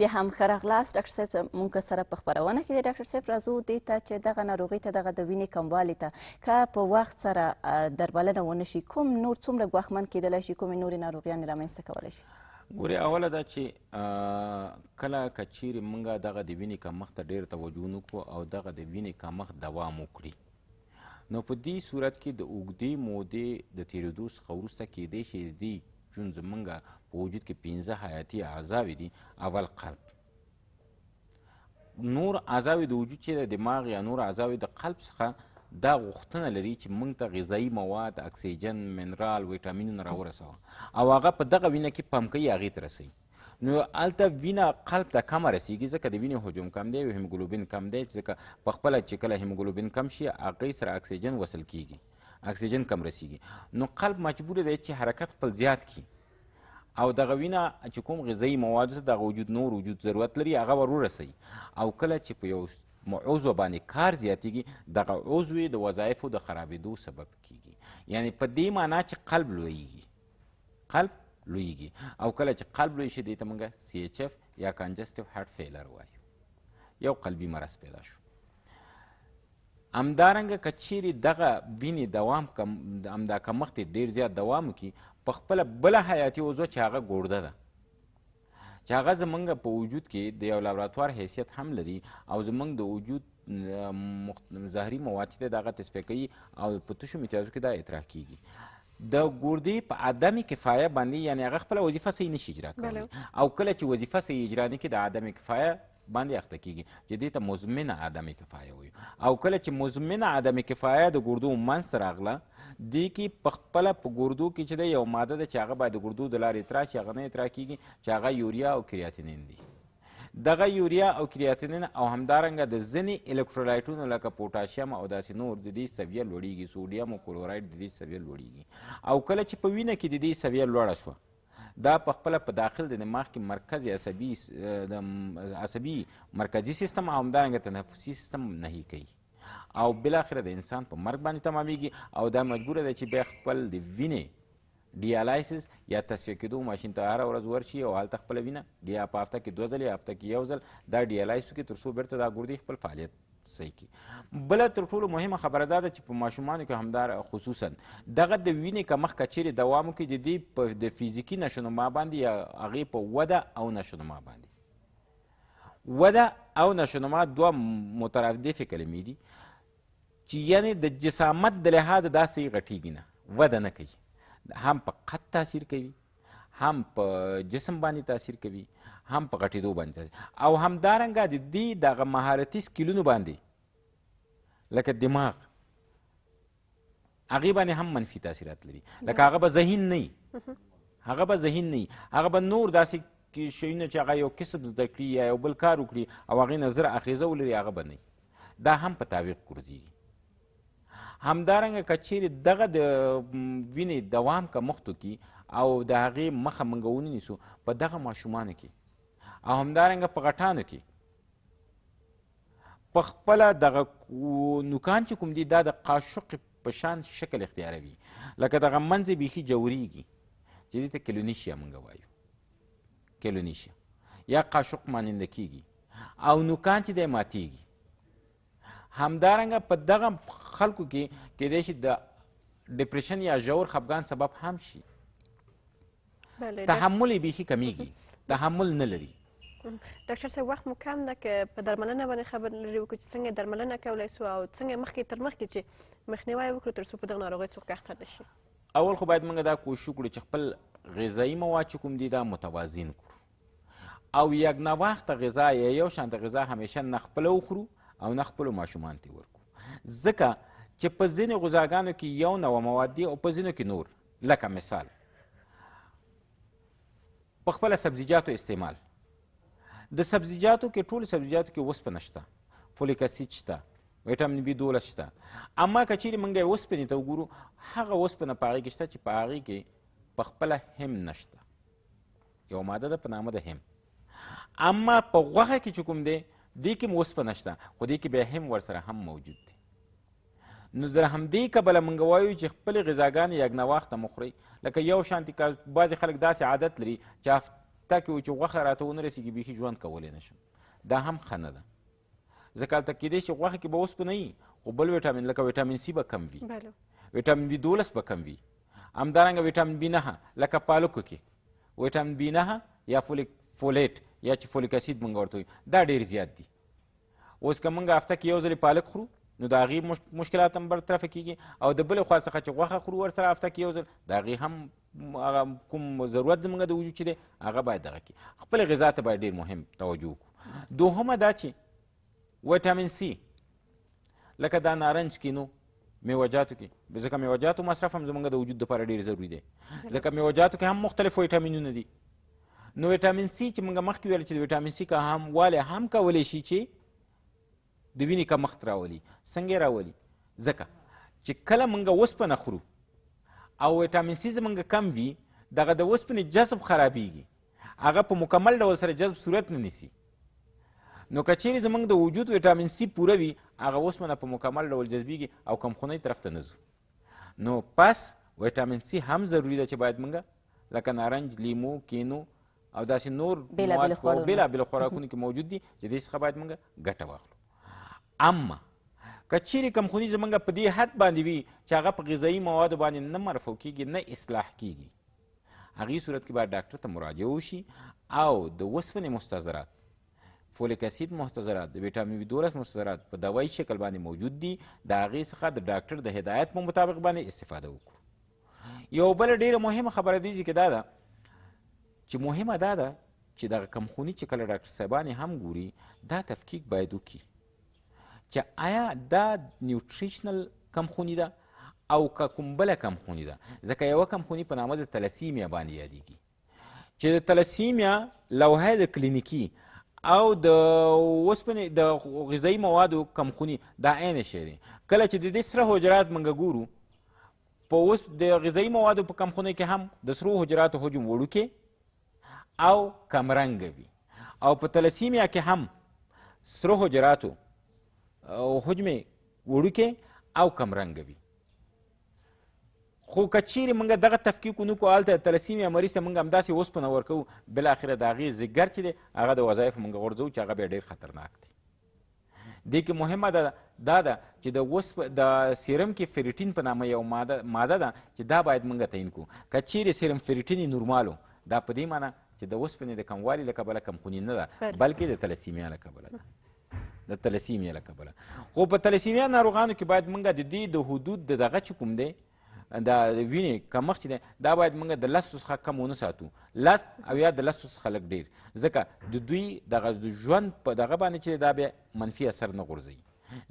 بیا هم ښه راغلاست ډاکټر صاحب مونږ سره په خپرونه کې دی ډاکټر صاحب راځو دې ته چې دغه ناروغي ته دغه د وینې کموالي ته که په وخت سره درملنه ونه شي کوم نور څومره ګواښمن کیدلی شي کومې نورې ناروغیانې رامنځته کولی شي ګورې اوله دا چې کله که چیرې مونږ دغه د وینې کمښت ته ډېر توجه ونکړو او دغه د وینې کمښت دوام وکړي نو په دې صورت کې د اوږدې مودې د تیریدو څخه وروسته کیدای شي د چون زمونږ په وجود کې پنځه حیاتي اعضاوې دي اول قلب نور اعضاوې د وجود چې د دماغ یا نور اعضاوې د قلب څخه دا غوښتنه لري چې موږ ته غذایي مواد اکسیجن منرال ویټامینونه راورسوه او هغه په دغه وینه کې پمپ کوي هغې ته رسوي نو هلته وینه قلب ته کمه رسیږي ځکه د وینې حجم کم دی او هیموګلوبین کم دی ځکه پخپله چې کله هیموګلوبین کم شي هغې سره اکسیجن وصل کیږي اکسیجن کم رسیږي نو قلب مجبور دی چې حرکت خپل زیات کړي او دغه وینه چې کوم غذایي موادو ته دغه وجود نور وجود ضرورت لري هغه ور ورسوي او کله چې په یو عضو باندې کار زیاتیږي دغه عضو د وظایفو د خرابېدو سبب کیږي یعنی په دې معنا چې قلب لویږي قلب لویږي او کله چې قلب لوی شي دې ته موږ سی اچ اف یا کنجسټیو هارت فیلر وایو یو قلبي مرض پیدا شو همدارنګه که چیرې دغه وینې دوام کم همدا کمښت ډیر زیات دوام وکړي په خپله بله حیاتي عضو چې هغه ګوړده ده چې هغه زمونږ په وجود کې د یو لابراتوار حیثیت هم لري او زمونږ د وجود زهري مواد چې دی د هغه تصفیه کوي او په تشو متیازو کې دا اطراح کیږي د ګردې په عدم کفایه باندې یعنی هغه خپله وظیفه صحیح نشي اجرا کولی او کله چې وظیفه صحیح اجرا نه کړي د عدم کفایه باندې اخته کیږي چې دې ته مزمنه عدم کفایه وایو او کله چې مزمنه عدم کفایه د ګردو منځ راغله دې کې په خپله په ګردو کې چې ده یو ماده ده چې هغه باید د ګردو د لارې اطراح شي هغه نه اطراح کیږي چې هغه یوریا او کریاتینین دي دغه یوریا او کریاتینین او همدارنګه د ځینې الکترولایټونو لکه پوتاشیم او داسې نور د دې سویه لوړیږي سوډیم او کلورایډ د دې سویه لوړیږي او کله چې په وینه کې د دې سویه لوړه شوه دا په خپل په داخل د دماغ کې مرکزی عصبي د عصبي مرکزی سیستم او همدارنګه تنفسي سیستم نهي کوي او بلاخره د انسان په مرګ باندې تمامیږي او دا مجبوره ده چې بیا خپل د وینې ډیالایسس یا تصفیه کېدو ماشین ته هره ورځ ورشي او هلته خپله وینه ډیا په هفته کې دوه ځل یا هفته کې یو ځل دا ډیالایس کړي تر څو بېرته دا ګردې خپل فعالیت صحیح کی بل تر ټولو مهمه خبره ده چې په ماشومانو کې همدار خصوصا دغه د وینې کمښت کچېرې دوام وکړي د دې په د فزیکي نشونما باندې یا هغې په وده او نشونما باندې وده او نشونما دوه مترادفې کلمې دي چې یعنی د جسامت د لحاظه داسې غټېږي نه وده نه کوي هم په قد تاثیر کوي هم په جسم باندې تاثیر کوي هم په غټېدو باندې او همدارنګه د دې دغه مهارتي سکیلونو باندې لکه دماغ هغې باندې هم منفي تاثیرات لري لکه هغه به ذهین نه هغه به ذهین نه هغه به نور داسې شیونه چې هغه یو کسب زده کړي یا یو بل کار وکړي او هغې نه زر اخیزه ولري هغه به نه دا هم په تعویق ګرځېږي همدارنګه که چیرې دغه د وینې دوام که مختو کی او د هغې مخه موږ ونیسو په دغه ماشومانو کې او همدارنګه په غټانو کې په خپله دغه نوکان چې کوم دي دا د قاشق په شان شکل اختیاروي لکه دغه منځ بیخي جوریږي چې دې ته کلونیشیا موږ وایو کلونیشیا یا قاشق ماننده کیږي او نوکان چې دی ماتیږي همدارنګه په دغه خلکو کې کېدای شي د ډپریشن یا ژور خفګان سبب هم شي تحمل یې بیخي کمیږي تحمل نه لري ډاکټر صاحب وخت مو کم ده که په درملنه باندې خبر لري وکړو چې څنګه درملنه کولی سو او څنګه مخکې تر مخکې چې مخنیوی وکړو تر څو په دغه ناروغۍ څوک اخته نشي اول خو باید موږ دا کوشش وکړو چې خپل غذایي مواد چې کوم دي دا متوازن کړو او یک ناوخته غذا یا یو شانته غذا همیشه نه خپله وخورو او نه خپلو ماشومانو ته ورکړو ځکه چې په ځینې غذاګانو کې یو نوه مواد دي او په ځینو کې نور لکه مثال په خپله سبزیجاتو استعمال د سبزیجاتو کې ټول سبزیجاتو کې وسپنه شته فولیک اسید شته ویټامین بی دولس شته اما که چیرې موږ یې وسپنې ته وګورو هغه وسپنه په هغې کې شته چې په هغې کې په خپله هم نشته یو ماده ده په نامه د هم اما په غوښه کې چې کوم دی دې کې م وسپنه شته خو دې کې بیا هم ورسره هم موجود دی نو در همدې کبله موږ وایو چې خپلې غذاګانې یګنه واخته مخورئ لکه یو شانتې بعضې خلک داسې عادت لري چې تا کې وي چې غوښه راته ونه رسېږي بیخي ژوند کولی نه شم دا هم ښه نه ده ځکه هلته کیدای شي غوښه کې به اوسپنه وي خو بل ویټامین لکه ویټامین سي به کم وي ویټامین بي دولس به کم وي همدارنګه ویټامین بي نهه لکه پالکو کې ویټامین بي نهه یا فولیک فولیټ یا چې فولیک اسید موږ ورته دا ډېر زیات دي اوس که موږ هفته کې یو ځلې پالک خورو نو د هغې مش... مشکلات هم برطرفه کیږي او د بلې خوا څخه چې غوښه خورو ورسره هفته کې یو ځل د هغې هم هغه کوم ضرورت زموږ د وجود چې دی هغه باید دغه کړي خپل غذا ته باید ډېر مهم توجه وکړو دوهمه دا چې ویټامین سي لکه دا نارنج کینو میوجاتو کې ځکه میوجاتو مصرف هم زموږ د وجود لپاره ډېر ضروري دی ځکه میوجاتو کې هم مختلف ویټامینونه دي نو ویټامین سي چې موږ مخکې ویل چې د ویټامین سي که هم والی هم کولی شي چې د وینې کمښت راولي څنګه یې راولي ځکه چې کله موږ وسپنه خورو او ویټامین سي زموږ کم وي دغه د وسپنې جذب خرابیږي هغه په مکمل ډول سره جذب صورت نه نیسي نو که چیرې زموږ د وجود ویټامین سي پوره وي هغه وسپنه په مکمل ډول جذبیږي او کمخونۍ طرف ته نه نو پس ویټامین سي هم ضروری ده چې باید موږ لکه نارنج لیمو کینو او داسې نور بېلابېل خوراکونو کې موجود دي چې دې څخه باید موږ ګټه واخلو عامه که چیرې کمخوني زموږ په دې حد باندې وي چې هغه په غذایي موادو باندې نه مرفو کیږي نه اصلاح کیږي هغې صورت کې باید ډاکټر ته مراجعه وشي او د وسپنې مستحضرات فولیک اسید مستحضرات د ویټامین بی دولس مستحضرات په دوایي شکل باندې موجود دي د هغې څخه د ډاکټر د هدایت په مطابق باندې استفاده وکړو یو بله ډیره مهمه خبره دې کې دا ده چې مهمه دا ده چې دغه کمخوني چې کله ډاکټر صاحبانې هم ګوري دا تفکیک باید وکړي چې آیا دا نیوټریشنل کمخونی ده او که کوم بله کمخونی ده ځکه یوه کمخونی په نامه د تلسیمیا باندې یادیږي چې د تلسیمیا لوحه د کلینیکي او د اوسپنې د غذایي موادو کمخونی دا عین شی دی کله چې د دې سره حجرات موږ ګورو په اوس د غذایي موادو په کمخونی کې هم د سرو حجراتو حجم وړوکی او کمرنګ وي او په تلسیمیا کې هم سرو حجراتو حجمې وړوکې او کم رنګه وي خو که چیرې موږ دغه تفکیک ونه کړو هلته تلسیم یا مریض ته موږ همداسې اوسپنه ورکوو بلاخره د هغې ځګر چې دی هغه د وظایف موږ غورځوو چې هغه بیا ډېر خطرناک دی دې کې مهمه ده دا ده چې د وسپ د سیرم کې فریټین په نامه یو ماده ماده ده چې دا باید موږ تعین کړو که چیرې سیرم فریټین نورمالو دا په دې معنی چې د وسپنې د کموالي له کبله کمخوني نه ده بلکې د تلسیمیا له کبله ده د تلسیمیا له کبله خو په تلسیمیا ناروغانو کې باید موږ د دې د حدود د دغه چې کوم دی د وینې کمښت چې دی دا باید موږ د لسو څخه کم ونه ساتو لس او یا د لسو څخه لږ ډېر ځکه د دوی دغه د ژوند په دغه باندې چې دا بیا منفي اثر نه غورځوي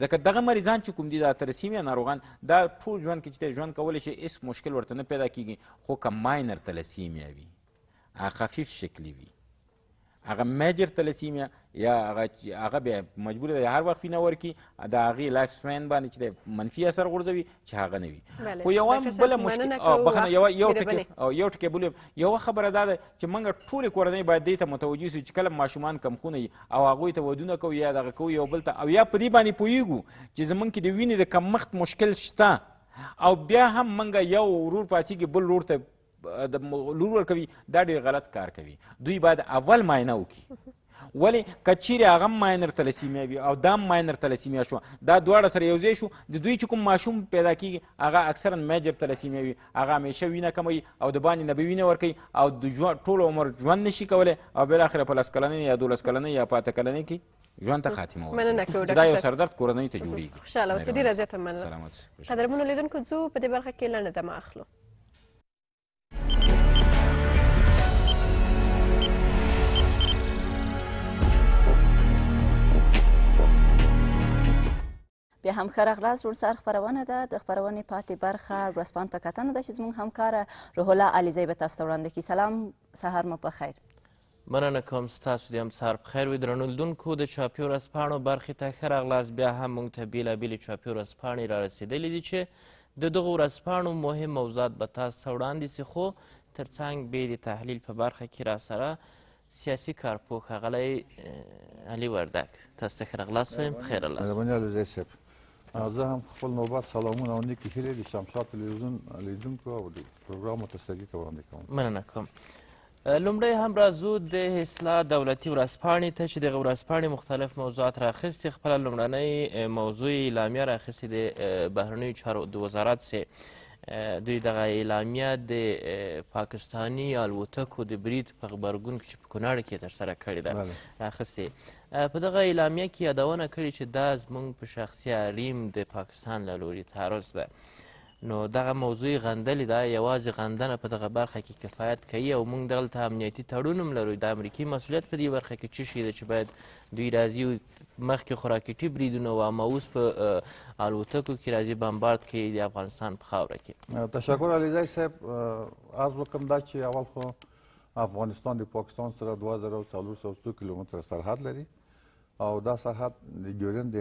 ځکه دغه مریضان چې کوم دي دا تلسیمیا ناروغان دا ټول ژوند کې چې ژوند کولی شي هیڅ مشکل ورته نه پیدا کیږي خو که ماینر تلسیمیا وي خفیف شکلی وي هغه میجر تلسیمیا یا هغه هغه بیا مجبور دی هر وخت وینه ورکړي د هغې لایف سپین باندې چې دی منفي اثر غورځوي چې هغه نه وي خو یوه بله مشکل بخنه یوه یو ټکی یو ټکی بل یوه خبره دا ده چې موږ ټولې کورنۍ باید دې ته متوجه شو چې کله ماشومان کمخونه وي او هغوی ته ودونه کوي یا دغه کوي یو بل ته او یا په دې باندې پوهیږو چې زمونږ کې د وینې د کمښت مشکل شته او بیا هم منګه یو ورور پاسیږي بل ورور ته لور ورکوي دا ډیر غلط کار کوي دوی باید اول معاینه وکړي ولې که چیرې هغه ماینر ته لسیمیا وي او دا ماینر ته لسیمیا شو دا دواړه سره یو ځای شو د دوی چې کوم ماشوم پیدا کیږي هغه اکثرا میجر ته لسیمیا وي هغه همیشه وینه کموي او د باندې نه به وینه ورکوي او د ټول عمر ژوند نشي کولی او بالاخره په لس کلنۍ یا دولس کلنۍ یا په اته کلنۍ کې ژوند ته خاتمه ورکوي دا یو سردرد کورنۍ ته جوړیږي خوشحاله اوسئ ډېره زیاته مننه قدرمنو لیدونکو ځو په دې برخه کې لنډه دمه اخلو بیا هم ښه راغلاست روڼ سهار خپرونه ده د خپرونې پاتې برخه ورځپاڼو ته کتنه ده چې زموږ همکاره روح الله علیزی به تاسو ته وړاندې کړي سلام سهار مو په خیر مننه کوم ستاسو د هم سهار په خیر وي درنو لیدونکو د چاپي ورځپاڼو برخې ته ښه راغلاست بیا هم موږ ته بېلابېلې چاپي ورځپاڼې رارسېدلې دي چې د دغو ورځپاڼو مهم موضوعات به تاسو ته وړاندې سي خو تر څنګ بې د تحلیل په برخه کې راسره سیاسي کارپوه ښاغلی علي وردک تاسو ته ښه راغلاست وایم په خیر راغلاست زه هم خپل نوبت سلامونه او نیکې هیلې د شمشاد تلویزیون لیدونکو او د پروګرام متسګي ته وړاندې کوم مننه کوم لومړی هم راځو د اصلاح دولتي ورځپاڼې ته چې دغه ورځپاڼې مختلف موضوعات راخیستې خپله لومړنۍ موضوع اعلامیه راخیستې د بهرنیو چارو د وزارت سې دوی دغه اعلامیه د پاکستانی الوتکو د برید په غبرګون کې چې په کونړ کې ترسره کړې ده راخیستې په دغه اعلامیه کې یادونه کړې چې دا زموږ په شخصي حریم د پاکستان له لورې تعرض ده نو دغه موضوع غندلې ده یوازې غندنه په دغه برخه کې کفایت کوي او موږ دلته امنیتي تړون هم لرو د امریکې مسؤلیت په دې برخه کې څه شی ده چې باید دوی راځي مخکې خوراکټي بریدونه و اما اوس په الوتکو کې راځي بمبارد کوي د افغانستان په خاوره کې تشکر علیزی صاحب عرض وکړم دا چې اول خو افغانستان د پاکستان سره 2400 کیلومتر سرحد لري او دا سرحد د ډیورنډ د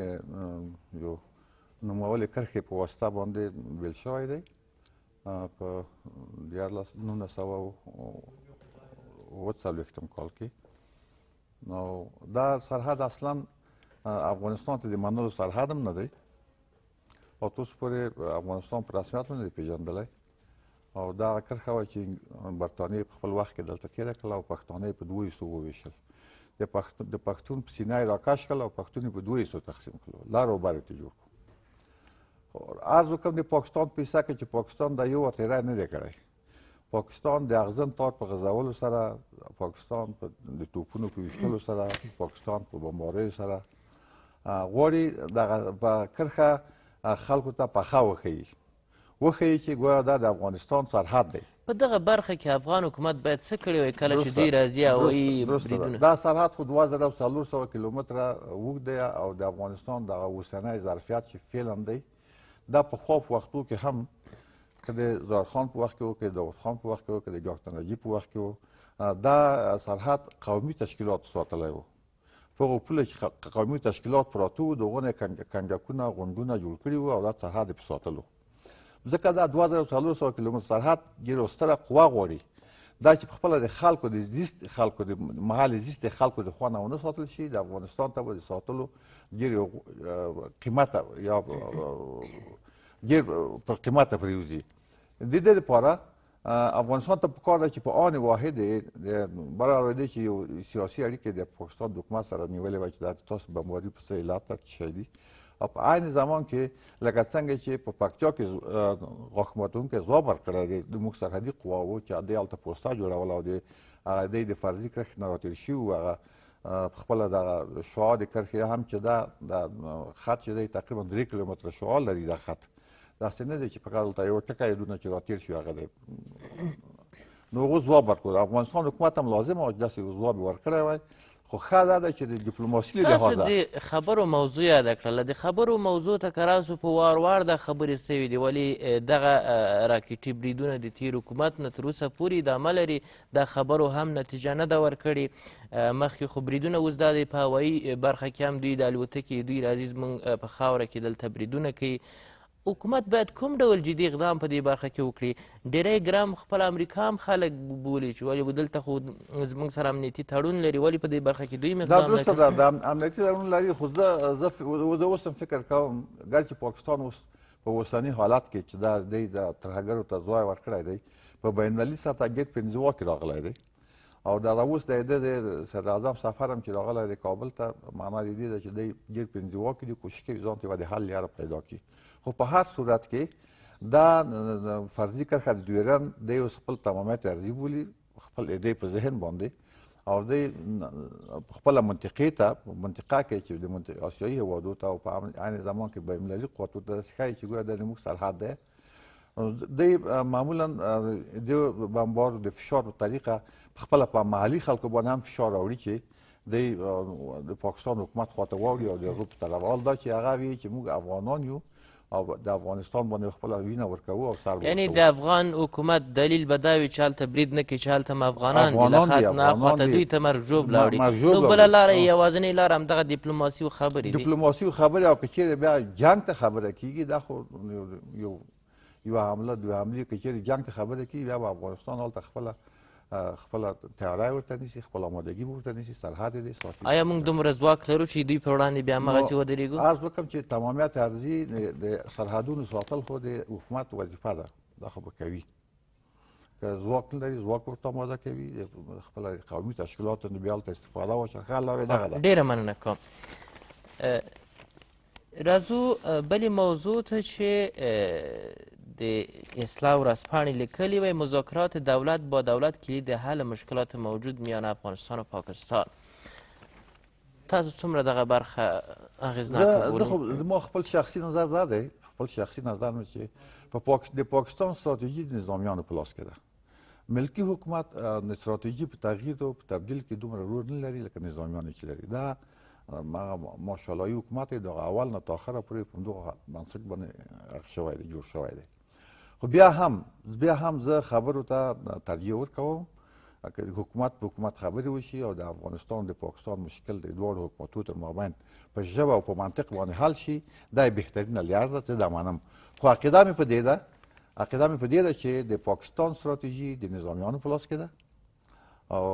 یو نوموالې کرښې په واسطه باندې ویل شوی دی په دیارلس نولس سوه اوه څلوېښتم کال کې نو دا سرحد اصلا افغانستان ته د منلو سرحد هم نه دی او تر اوسه پورې افغانستان په رسمیت هم نه دی پېژندلی او دا کرښه وه چې برطانیې په خپل وخت کې دلته تېره کړله او پښتانه یې په دوو حصو وویشل د پښتون د پښتون په سینای راکاش کړل او پښتون په دوه سو تقسیم کړل لارو بارو ته جوړ کړو ارز وکم د پاکستان په حصہ کې چې پاکستان د یو وتیرا نه دی کړی پاکستان د اغزن تار په غزولو سره پاکستان په د توپونو په ویشتلو سره پاکستان په بمبارۍ سره غواړي د کرخه خلکو ته پخا وخی وښیي چې ګویا دا د افغانستان سرحد دی په دغه برخه کې افغان حکومت باید څه کړی وای کله چې دوی راځي او وایي دا سرحد خو دوه زره څلور سوه کیلومتره اوږد دی او د افغانستان دغه اوسنی ظرفیت چې فعلا دی دا په خوف وختو کې هم که د زارخان په وخت کې و که د داودخان په وخت کې و که د جاکتن نجیب په وخت کې و دا سرحد قومي تشکیلاتو ساتلی و په هغو پولو چې قومي تشکیلات پراته وو د هغونه کنجکونه غونډونه جوړ کړي وو او دا سرحد یې په ساتلو ځکه دا دوه زره څلور سوه کیلومتر سرحد ډېره ستره قوا غواړي دا چې پخپله د خلکو د زیست خلکو د محل زیست خلکو د خوا نه ونه ساتل شي د افغانستان ته به د ساتلو ډېرې قیمته یا ډېر پر قیمته پرېوځي د دې لپاره افغانستان ته پکار ده چې په آن واحد برابر دی چې یو سیاسي اړیکې د پاکستان د حکومت سره نیولې وه چې تاسو بمباري پسې ایلات ته شهدي او په عین زمان کې لکه څنګه چې په پکتیا کې غاښماتون کې ځواب ورکړی دی د موږ سرحدي قواوو چې هغوی هلته پوسته جوړول او د هغه دی د فرضي کرښې نه راتېر شوي وو هغه خپله دغه شعاع د کرښې هم چې ده د خط چې دی تقریبا درې کیلومتره شعاع لري دا خط داسې نه دی چې فقط هلته یو ټکی دونه چې راتېر شوي هغه دی نو هغو ځواب ورکړ افغانستان حکومت هم لازم وه چې داسې ځواب یې ورکړی وای خو ښه دا ده چې د ډیپلوماسي له لحاظه د خبرو موضوع یاده کړله د خبرو موضوع ته که راسو په وار وار دا خبرې سوي دي ولې دغه راکټي بریدونه د تیر حکومت نه تر اوسه پورې ادامه لري دا خبرو هم نتیجه نه ده ورکړې مخکې خو بریدونه اوس دا د په هوایي برخه کې هم دوی د الوتکې دوی راځي زموږ په خاوره کې دلته بریدونه کوي حکومت باید کوم ډول جدي اقدام په دې برخه کې وکړي ډیری ګرام خپل امریکا هم خلک بولي چې ولې دلته خو زموږ سره امنیتي تړون لري ولې په دې برخه کې دوی اقدام نه کوي دا امنیتي تړون لري خو زه زه اوس فکر کوم ګرچې پاکستان اوس په اوسني حالت کې چې دا دی د ترهګرو ته ځوای ورکړی دی په بین المللي سطحه ګیټ پنځوه کې راغلی دی او دا اوس د ده د صدراعظم سفر هم چې راغلی دی کابل ته معنا د دې ده چې دی ګیټ پنځوه کې دی کوشش کوي ځان ته د حل لاره پیدا کړي خو په هر صورت کې دا فرضي کرښه د ډیورن دی اوس خپل تمامیت عرضي بولي خپل ایډې په ذهن باندې او دی خپله منطقې ته منطقه کې چې د آسیایي هېوادو ته او په عین زمان کې بین المللي قوتو ته داسې ښایي چې ګویا دا زموږ سرحد دی دی معمولا د بمبار د فشار په طریقه خپل په محلي خلکو باندې هم فشار راوړي چې د پاکستان حکومت خواته واوري او د هغه په طلبوال دا چې هغه وایي چې موږ افغانان یو او د افغانستان باندې خپل وینه ورکوو او سر یعنی د افغان حکومت دلیل بداوی چې هلته برید نه کوي چې هلته م افغانان افغانان دي نه خواته دوی ته مرجوب لاړي نو بله لاره یوازینۍ لاره همدغه ډیپلوماسي خبرې دي ډیپلوماسي خبرې او که چیرې بیا جنګ ته خبره کیږي دا خو یو یو حمله دوه حملې که چیرې جنګ ته خبره کیږي بیا به افغانستان هلته خپله خپل تیاری ورته نیسي خپل آمادګي ورته نیسي سرحد یې ساتي آیا موږ دومره ځواک لرو چې دوی په وړاندې بیا همغسې ودرېږو عرض وکړم چې تمامیت عرضي د سرحدونو ساتل خو د حکومت وظیفه ده دا خو به کوي که ځواک لري ځواک ورته آماده کوي خپل قومي تشکیلات نو بیا هلته استفاده وشي ښه لاره دغه ده ډېره مننه کوم راځو بلې موضوع ته چې د اصلاح ورځپاڼې لیکلي وی مذاکرات دولت با دولت کلید حل مشکلات موجود میان افغانستان و پاکستان تاسو څومره دغه برخه اغیزناک ما خپل شخصي نظر دا دی خپل شخصي نظر مې چې په پاک د پاکستان ستراتیژي نظامیانو په لاس کې ده ملکی حکومت ستراتیژي په تغییر او په تبدیل کې دومره رول نه لري لکه نظامیانو چې لري دا ماشاءالله حکومت د اول نه تر اخره پورې په دغه منصب باندې شوی دی جوړ شوی دی خو بیا هم بیا هم زه خبرو ته ترجیح ورکوم حکومت په حکومت خبرې وشي او د افغانستان د پاکستان مشکل د دواړو حکومتو تر مابین په ژبه او په منطق باندې حل شي دا بهترینه لار ده زه دا منم خو عقیده مې په دې ده عقیده مې په دې ده چې د پاکستان ستراتیژي د نظامیانو په لاس کې ده او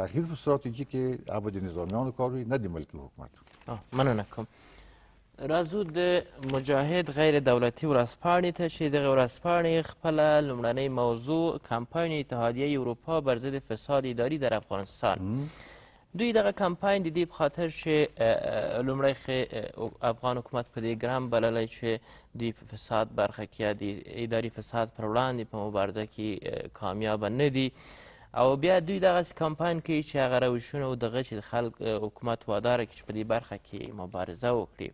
تغییر په ستراتیژي کې هم د نظامیانو کار وي نه د ملکي حکومت مننه کوم راځو د مجاهد غیر دولتي ورځپاڼې ته چې دغه ورځپاڼې خپله لومړنۍ موضوع کمپاین اتحادیه اروپا بر ضد فساد اداري در افغانستان دوی دغه کمپاین د دې په خاطر چې لومړی افغان حکومت په دې ګرم بللی چې دوی په فساد برخه کې د اداري فساد پر وړاندې په مبارزه کې کامیابه نه دي او بیا دوی دغسې کمپاین کوي چې هغه روشونه او دغه چې خلک حکومت واداره کړي چې په دې برخه کې مبارزه وکړي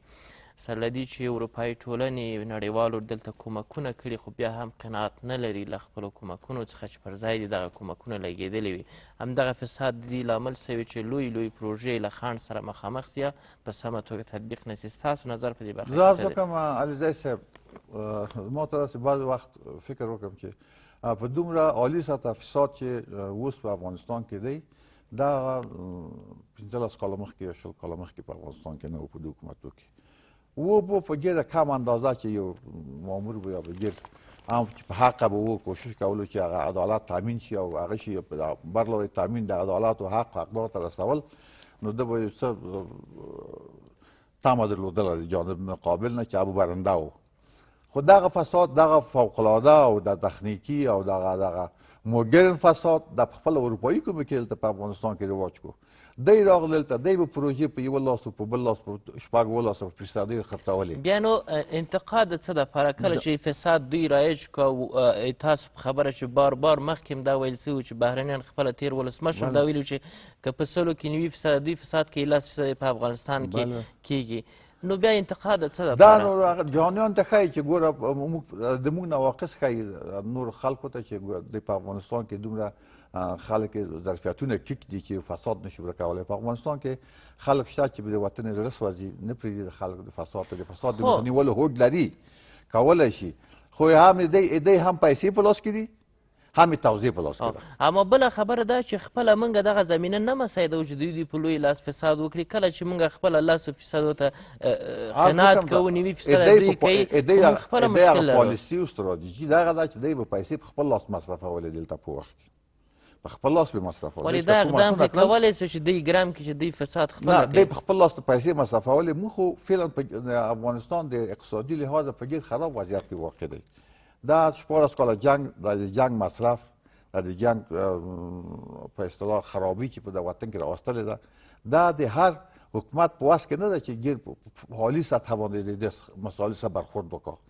سره له دې چې اروپایي ټولنې نړیوالو دلته کومکونه کړي خو بیا هم قناعت نه لري له خپلو کومکونو څخه چې پر ځای دي دغه کومکونه لګېدلي وي همدغه فساد د دې لامل سوي چې لوی لوی پروژې له خنډ سره مخامخ سي په سمه توګه تطبیق نه سي ستاسو نظر په دې برخه زه عرض وکړم علیزی صاحب ما ته داسې بعض وخت فکر وکړم چې په دومره عالي سطحه فساد چې اوس په افغانستان کې دی دا پنځلس کاله مخکې یا شل کاله مخکې په افغانستان کې نه و په دې حکومتو کې او به په ګډه کم اندازه کې یو مامور به یا به ګډ هم په حق به وو کوشش کولو چې هغه عدالت تامین شي او هغه شي بر لورې تامین د عدالت او حق حقدار ته رسول نو ده به څه تمه درلودله د جانب مقابل نه چې ابو برنده و خو دغه فساد دغه فوقالعاده او د تخنیکي او دغه دغه مدرن فساد د خپل اروپایي کومه کې په افغانستان کې رواج کو دی راغلل ته دی به پروژې په یو لاسو په بل لاسو شپږ ولاسو په فسادي خرڅولې بیا نو انتقاد څه د لپاره کله چې فساد دوی رایج کو تاسو خبره چې بار بار مخکې دا ویل سوي چې بهرنیان خپل تیر ولسمشر دا ویلو چې که په سلو کې نوي فساد دوی فساد کې لاس په افغانستان کې کیږي نو بیا انتقاد څه ده دا نو جهانیان ته ښایي چې ګوره د موږ نواقص ښایي نور خلکو ته چې د په افغانستان کې دومره خلک ظرفیتونه ټیک دي چې فساد نشي ورکولای په افغانستان کې خلک شته چې د وطن زړه سوځي نه پرېږدي خلک د فساد د فساد د مخنیولو هوډ لري کولی شي خو هم دی دی هم پیسې په لاس کې دي هم توضیح په لاس کې اما بله خبره ده چې خپله موږ دغه زمینه نه مسایده و چې دوی دوی په لوی لاس فساد وکړي کله چې موږ خپله لسو فیصدو ته قناعت کوو نوي فیصده دوی کوي موږ خپله مشکل لرو پالیسي او ستراتیژي دغه ده چې دوی به پیسې په خپل لاس مصرفولې دلته په وخت کې په خپل لاس به مصرفول ولې دا اقدام کې کولی سي چې دوی ګرام کې چې دوی فساد خپله کوي دوی په خپل لاس د پیسې مصرفولې موږ خو فعلا افغانستان د اقتصادي لحاظه په ډېر خراب وضعیت کې واقع دی دا شپاړس کاله جنګ د جنګ مصرف د جنگ په اصطلاح خرابي چې په وطن کې راوستلې ده دا د هر حکومت په واسه کې نه ده چې ګیر په حالي سطح باندې د مسالې سره برخورد وکړي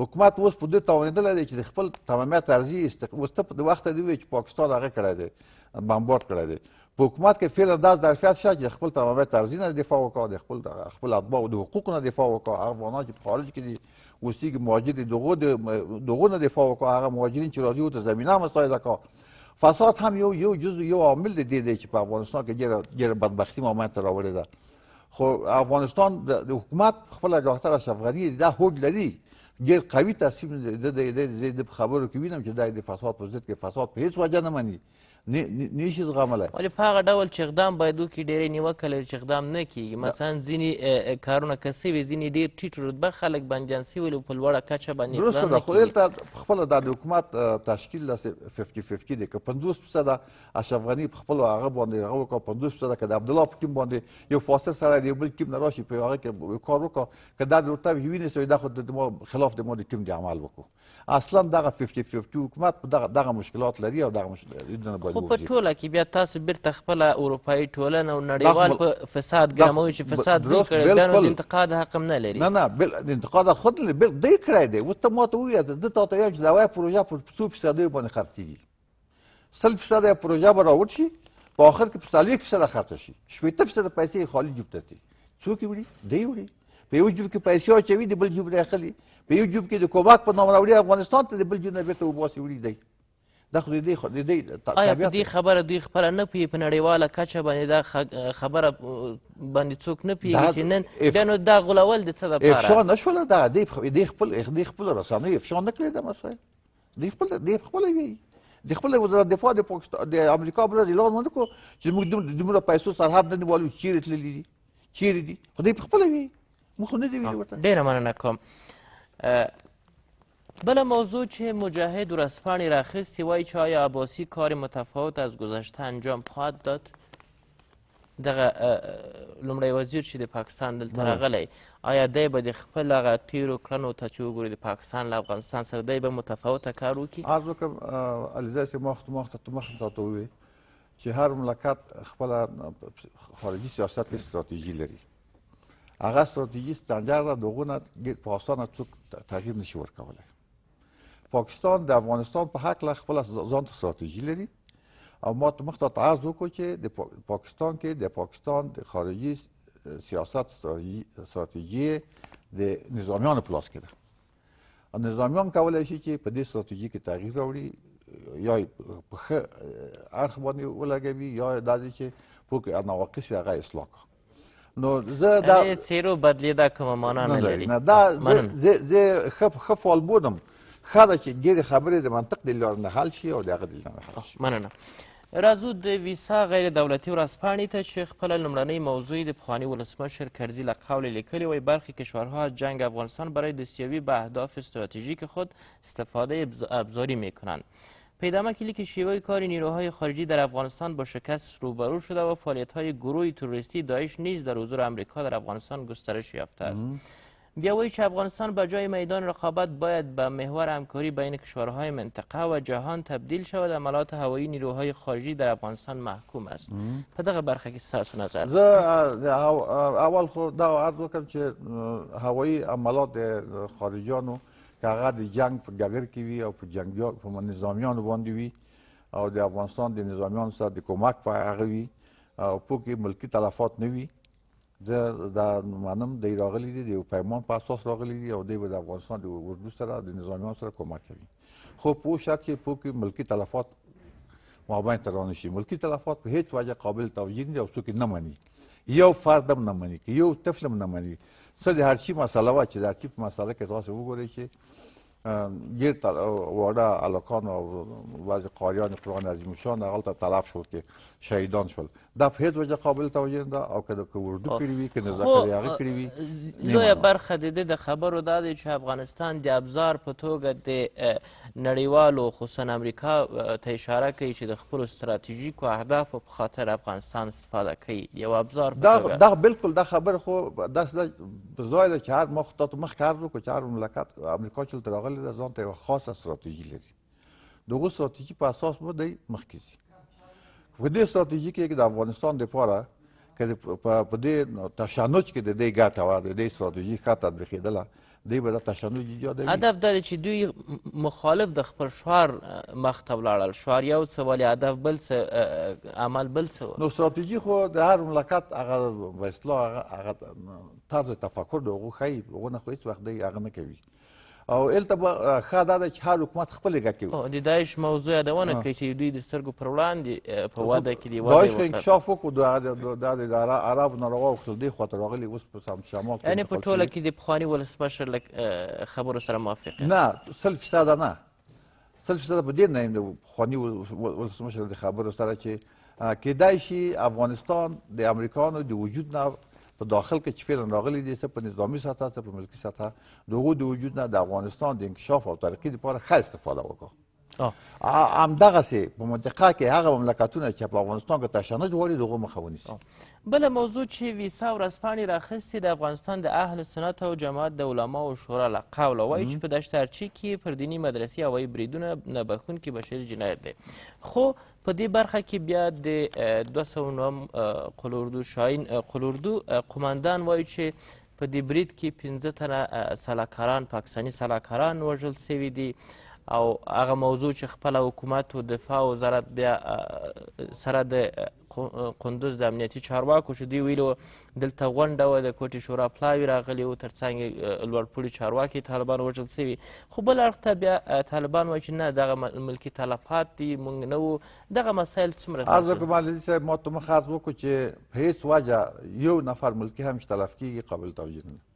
حکومت اوس په دې توانېدلی دی چې د خپل تمامیت ارزي اوس ته د وخته دې ووایې چې پاکستان هغه کړی دی بمبارد کړی دی په حکومت کې فعلا داس ظرفیت شته چې خپل تمامیت ارزي نه دفاع وکړه د خپل خپل اتباعو د حقوقو نه دفاع وکړه هغه افغانان چې په خارج کې دي اوس چې مهاجر دي دغو نه دفاع وکړه هغه مهاجرین چې راځي ورته زمینه هم مساعده کړه فساد هم یو یو جزء یو عامل دی دی چې په افغانستان کې ډېره بدبختي مومنت راولې ده خو افغانستان د حکومت خپله ګاهتر اشرف غني دا هوډ لري ډیر قوي تصمیم د د خبرو کې وینم چې دا د فساد په ضد کې فساد په هیڅ وجه نه مني نشي زغملی ولې په هغه ډول چې اقدام باید وکړي ډېری نیوکه لري چې اقدام نه کیږي مثلا ځینې کارونه که سوي ځینې ډېر ټیټ رتبه خلک بندیان سوي وو په لوړه کچه باندې درسته ده خو دلته پخپله دا د حکومت تشکیل داسې ففټي ففټي دی که پنځوس فیصده اشرف غني پخپلو هغه باندې هغه وکړه پنځوس فیصده که د عبدالله په ټیم باندې یو فاسد سړی دی بل ټیم نه راشي په هغه کې کار وکړه که دا د رتبې وینې سوی دا خو د ما خلاف د ما د ټیم د عمل وکړو اصلا دغه 50 50 حکومت دغه دغه مشکلات لري او دغه مشکلاتونه باید خو په ټوله کې بیا تاسو بیرته خپل اروپایي ټولنه او نړیوال په فساد ګرموي چې فساد دوی کړی دا نو د انتقاد حق هم نه لري نه نه بل انتقاد خود بل دوی کړی دی ورته ماته وویل زه تا ته یو جداوی پروژه په څو فیصدۍ باندې خرڅېږي سل فیصده پروژه به راوړ شي په آخر کې په څلوېښت فیصده خرڅه شي شپېته فیصده پیسې خالي جیب ته څوک یې وړي دی وړي په یو جیب کې پیسې اچوي د بل جیب نه اخلي په یو جوب کې د کوماک په نوم راوړي افغانستان ته د بل جوب نه بیرته وباسي وړي دی دا خو د دې آیا په دې خبره دوی خپله نه پوهیږي په نړیواله کچه باندې دا خبره باندې څوک نه پوهیږي چې نن بیا نو دا غولول د څه دپاره افشا نه شوله دا دوی خپل دوی خپل رسنۍ افشا نه کړې دا مسایل دوی خپل دوی خپله ویي د خپل وزارت دفاع د پاکستان د امریکا بل اعلان ونه کو چې موږ د موږ پیسو سرحد نه نیولو چیرې تللی دي چیرې دي خو دوی خپل وی موږ نه دی ویلي ورته ډیره مننه کوم بله موضوع چې مجاهد ورځپاڼې راخیستې وایي چې آیا عباسی کار متفاوت از گذشته انجام خواهد داد دغه لومړی وزیر چې د پاکستان دلته راغلی آیا دی به د خپل هغه تیرو کړنو ته چې وګوري د پاکستان له افغانستان سره دی به متفاوته کار وکړي عرض وکړم علیزی صاحب ما خو مخکې تاته وویل چې هر مملکت خپله خارجي سیاست کې ستراتیژي لري هغه ستراتیژي سټانډارډ د هغو نه په اسانه څوک تغییر نشي ورکولی پاکستان د افغانستان په هکله خپله ځانته ستراتیژي لري او ما مخته تعرض وکړو چې د پاکستان کې د پاکستان د خارجي سیاست ستراتیژي د نظامیانو په لاس کې ده نظامیان کولی شي چې په دې ستراتیژي کې تغییر راوړي یا په ښه اړخ باندې ولګوي یا داسې چې پوکې نواقص وي هغه اصلاح کړه نو زه دا چیرو بدلیدا کومه معنا نه لري نه دا زه زه خف خف والبودم خاله چې ډېرې خبرې د منطق د لارې نه حل شي او د هغه د نه حل شي مننه راځو د ویسا غیر دولتي ورځپاڼې ته چې خپله لومړنۍ موضوع د پخواني ولسمشر کرزي له قول لیکلي وی برخی کشورها جنگ افغانستان برای دستیابی به اهداف استراتژیک خود استفاده ابزاری میکنند پیدامکیلی که شیوه کار نیروهای خارجی در افغانستان با شکست روبرو شده و فعالیت‌های گروه تروریستی داعش نیز در حضور آمریکا در افغانستان گسترش یافته است بیاوی چې افغانستان به جای میدان رقابت باید به با محور همکاری بین کشورهای منطقه و جهان تبدیل شود عملات هوایی نیروهای خارجی در افغانستان محکوم است په دغه برخه کې ستاسو نظر زه اول خو دا عرض وکړم چې هوایی عملات خارجیانو که هغه د جنگ په ډګر کې وي او په جنگیو په نظامیانو باندې وي او د افغانستان د نظامیانو سره د کومک په هغه وي او په کې ملکی تلفات نه وي زه دا منم دی راغلی دی د یو پیمان په اساس راغلی دی او دی به د افغانستان د اردو سره د نظامیانو سره کومک کوي خو په شک کې په کې ملکی تلفات مابین ترانه شي ملکی تلفات په هیڅ وجه قابل توجیه نه او څوک نه مانی یو فرد هم نه مانی یو طفل هم نه مانی څه د هر چی مسله وا چې د هر چی په مسله کې تاسو وګورئ چې گیر وارده علاقان و بعضی قاریان قرآن عظیمشان اقل تلف شد که شهیدان شد دا په هیڅ وجه قابل توجه نه ده او که د وردو کړي وي که نظر کړي هغه کړي وي لویه برخه د ده د خبرو دا دی چې افغانستان د ابزار په توګه د نړیوالو خصوصا امریکا ته اشاره کوي چې د خپلو ستراتیژیکو اهدافو په خاطر افغانستان استفاده کوي یو ابزار په توګه دا بالکل دا خبر خو داسې ده ځای ده چې هر ما خطاتو مخکې هر وکړو چې هر مملکت امریکا چې دلته راغلی ده ځان ته یوه خاصه ستراتیژي لري د هغو ستراتیژي په اساس به دی مخکې ځي په دې ستراتیژي کې د افغانستان لپاره که په دې تشنج کې د دې ګټه وه د دې ستراتیژي ښه تطبیقېدله دی به دا تشنج ایجادوي هدف دا دی چې دوی مخالف د خپل شعار مخته ولاړل شعار یو څه ولې هدف بل څه عمل بل څه نو ستراتیژي خو د هر مملکت هغه به اصطلاح هغه طرز تفکر د هغو ښیي هغه نه خو هېڅ وخت دی هغه نه کوي او الته به ښه دا ده چې هر حکومت خپلې ګټې وي د داعش موضوع یادونه کوي چې دوی د سترګو پر وړاندې په وده کې دې داعش که انکشاف وکړو دا د عربو نه راوا وکړل دې خواته راغلي اوس په شمال یعنې په ټوله کې د پخواني ولسمشر له خبرو سره موافق نه سل فیصده نه سل فیصده په دې نه یم د پخواني ولسمشر د خبرو سره چې کیدای شي افغانستان د امریکانو د وجود نه په داخل کې چې فعلا راغلي دي څه په نظامي سطح څه په ملکي سطح د هغو د وجود نه د افغانستان د انکشاف او ترقي لپاره ښه استفاده وکړه همدغسې په منطقه کې هغه مملکتونه چې په افغانستان کې تشنج غواړي د هغو مخه ونیسي بله موضوع چې ویسا ورځپاڼې راخیستې د افغانستان د اهل سنت او جماعت د علماو شورا له قوله وایي چې په دشترچي کې پر دیني مدرسې هوایي بریدونه نه بخونکي بشري جنایت دی خو په دې برخه کې بیا د 209 قلوردو شاین قلوردو قماندان وایي چې په دې برید کې 15 تنه سلاکاران پاکستانی سلاکاران وژل سوي دي او هغه موضوع چې خپل حکومت او دفاع وزارت بیا سره د قندوز د امنیتي چارواکو چې دوی ویلو دلته غونډه وه د کوټې شورا پلاوي راغلي وو تر څنګ لوړپوړي چارواکي طالبان وژل سوي خو بل اړخ ته بیا طالبان وایي چې نه دغه ملکي تلفات دي موږ نه وو دغه مسایل څومره عرض وکړم علي صاحب ما ته مخ عرض وکړو چې په هېڅ وجه یو نفر ملکي هم چې تلف کېږي قابل توجیه نه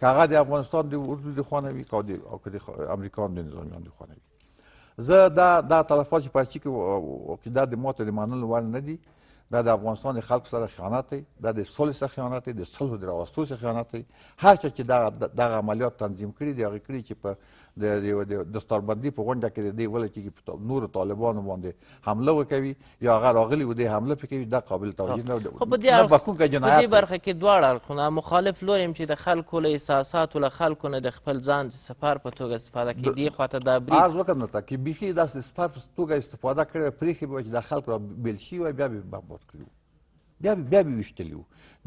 که هغه د افغانستان د اردو د خوا نه وي که د امریکا هم د نظامیانو د خوا نه وي زه دا دا تلفات چې پرچي کې دا د ماته د منلو وړ نه دي دا د افغانستان د خلکو سره خیانت دی دا د صلح سره خیانت دی د صلح د راوستو سره خیانت دی هر چا چې دغه عملیات تنظیم کړي دي هغې کړي چې په د دستاربندي په غونډه کې دی ولې کې په نور طالبانو باندې حمله وکوي یا هغه راغلي و دې حمله پکې د قابل توجیه نه نه بخون کې جنایت په دې برخه کې دواړه اړخونه مخالف لوري چې د خلکو له احساسات له خلکو نه د خپل ځان د سفر په توګه استفاده کوي دی خواته د بری از وکړ نه تا کې بيخي داس د سفر په توګه استفاده کړي پرې کې به د خلکو بل شي او بیا به بمبارد کړي بیا بیا ویشتلی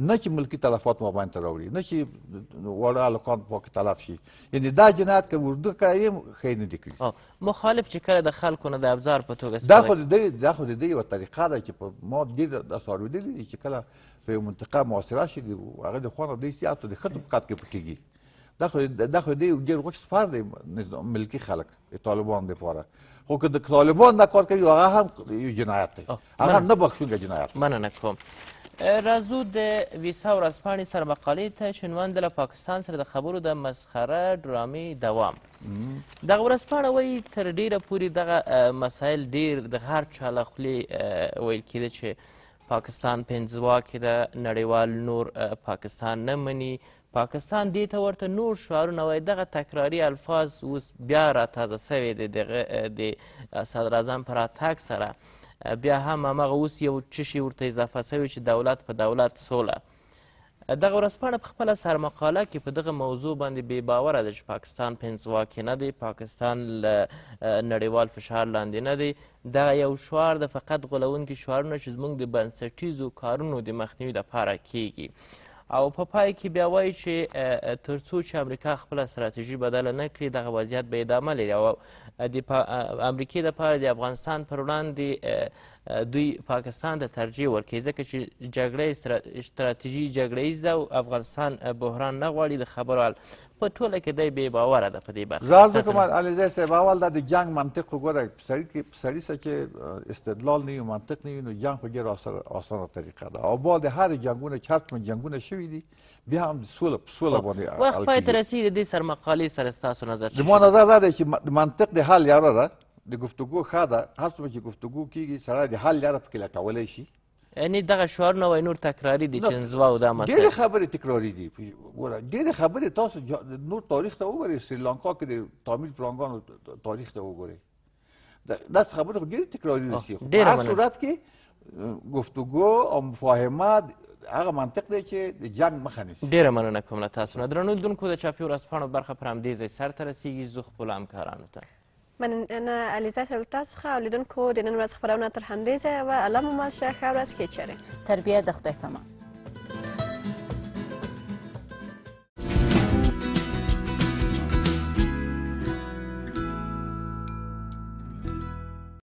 نه چې ملکی تلفات ما باندې راوړي نه چې وړه علاقان پاکې تلف شي یعنی دا جنایت که اردو کړی ښې نه دي کړي مخالف چې کله د خلکو نه د ابزار په توګه دا خو د دا خو د دې یوه طریقه ده چې په ما ډېر داسې اورېدلي دي چې کله په یو منطقه معاصره شي هغه د خوانه دی چې حتی د ښځو په قد کې پټېږي دا خو دا خو دی ډېر غوښ سفر دی ملکي خلک طالبان دپاره خو که د طالبان نه کار کوي هغه هم یو جنایت دی هغه هم نه بخښونکی جنایت مننه کوم راځو د ویسا ورځپاڼې سره مقالې ته شنوند له پاکستان سره د خبرو د مسخره ډرامې دوام دغه ورځپاڼه وایي تر ډیره پورې دغه مسایل ډیر د هر چا له خولې ویل کېده چې پاکستان پنځواکې ده نړیوال نور پاکستان نه مني پاکستان دې ته ورته نور شعارونه وایي دغه تکراري الفاظ اوس بیا راتازه سوی دی دغه د صدراعظم په راتګ سره بیا هم همغه اوس یو چشي ورته اضافه سوی چې دولت په دولت سوله دغه ورځپاڼه په خپله سرمقاله کې په دغه موضوع باندې بې باوره ده چې پاکستان پنځواکې نه دی پاکستان له نړیوال فشار لاندې نه دی دغه یو شعار د فقط غولونکي شعارونه چې زموږ د بنسټیزو کارونو د مخنیوي دپاره کیږي او په پای کې بیا وایي چې تر څو چې امریکا خپله ستراتیژي بدله نه کړي دغه وضعیت به ادامه لري او د امریکې دپاره د افغانستان پر وړاندې دوی پاکستان ته ترجیح ورکوي ځکه چې جګړه استراتیژي جګړه ایز ده او افغانستان بحران نه غواړي د خبرو په ټوله کې دی بې باوره ده په دې برخه زه ځکه کوم علیزی صاحب اول دا د جنګ منطق وګوره سړي کې سړي سره کې استدلال نه وي منطق نه وي نو جنګ خو ډېر اسانه طریقه ده او بعد هر جنګونه چرتمه جنګونه شوي دي بیا هم سوله سوله باندې وخت پای ته رسیدي دې سرمقالې سره ستاسو نظر زما نظر دا دی چې منطق د حل یاره ده د گفتگو ښه ده هر څومره چې گفتگو کېږي سړی د حل لاره پکې لټولی شي یعنی دغه شعارونه وای نور تکراری دي چې نزواو دا مسله ډېرې خبرې تکراري دي ګوره ډېرې خبرې تاسو نور تاریخ ته وګورئ سریلانکا کې د تامیل پړانګانو تاریخ ته وګورئ داسې خبرې خو ډېرې تکراري دي په هر صورت کې گفتگو او مفاهمه هغه منطق دی چې د جنګ مخه نیسي ډېره مننه کوم له تاسو نه درنو لیدونکو د چاپي ورځپاڼو برخه پر همدې ځای سرته رسیږي زه خپلو همکارانو ته مننه علیزه شلتاس خو لیدونکو د نن ورځ خبرونه تر همدې ځایه وه الله مو مل شه ښه ورځ کېچرې تربیه د خدای په امان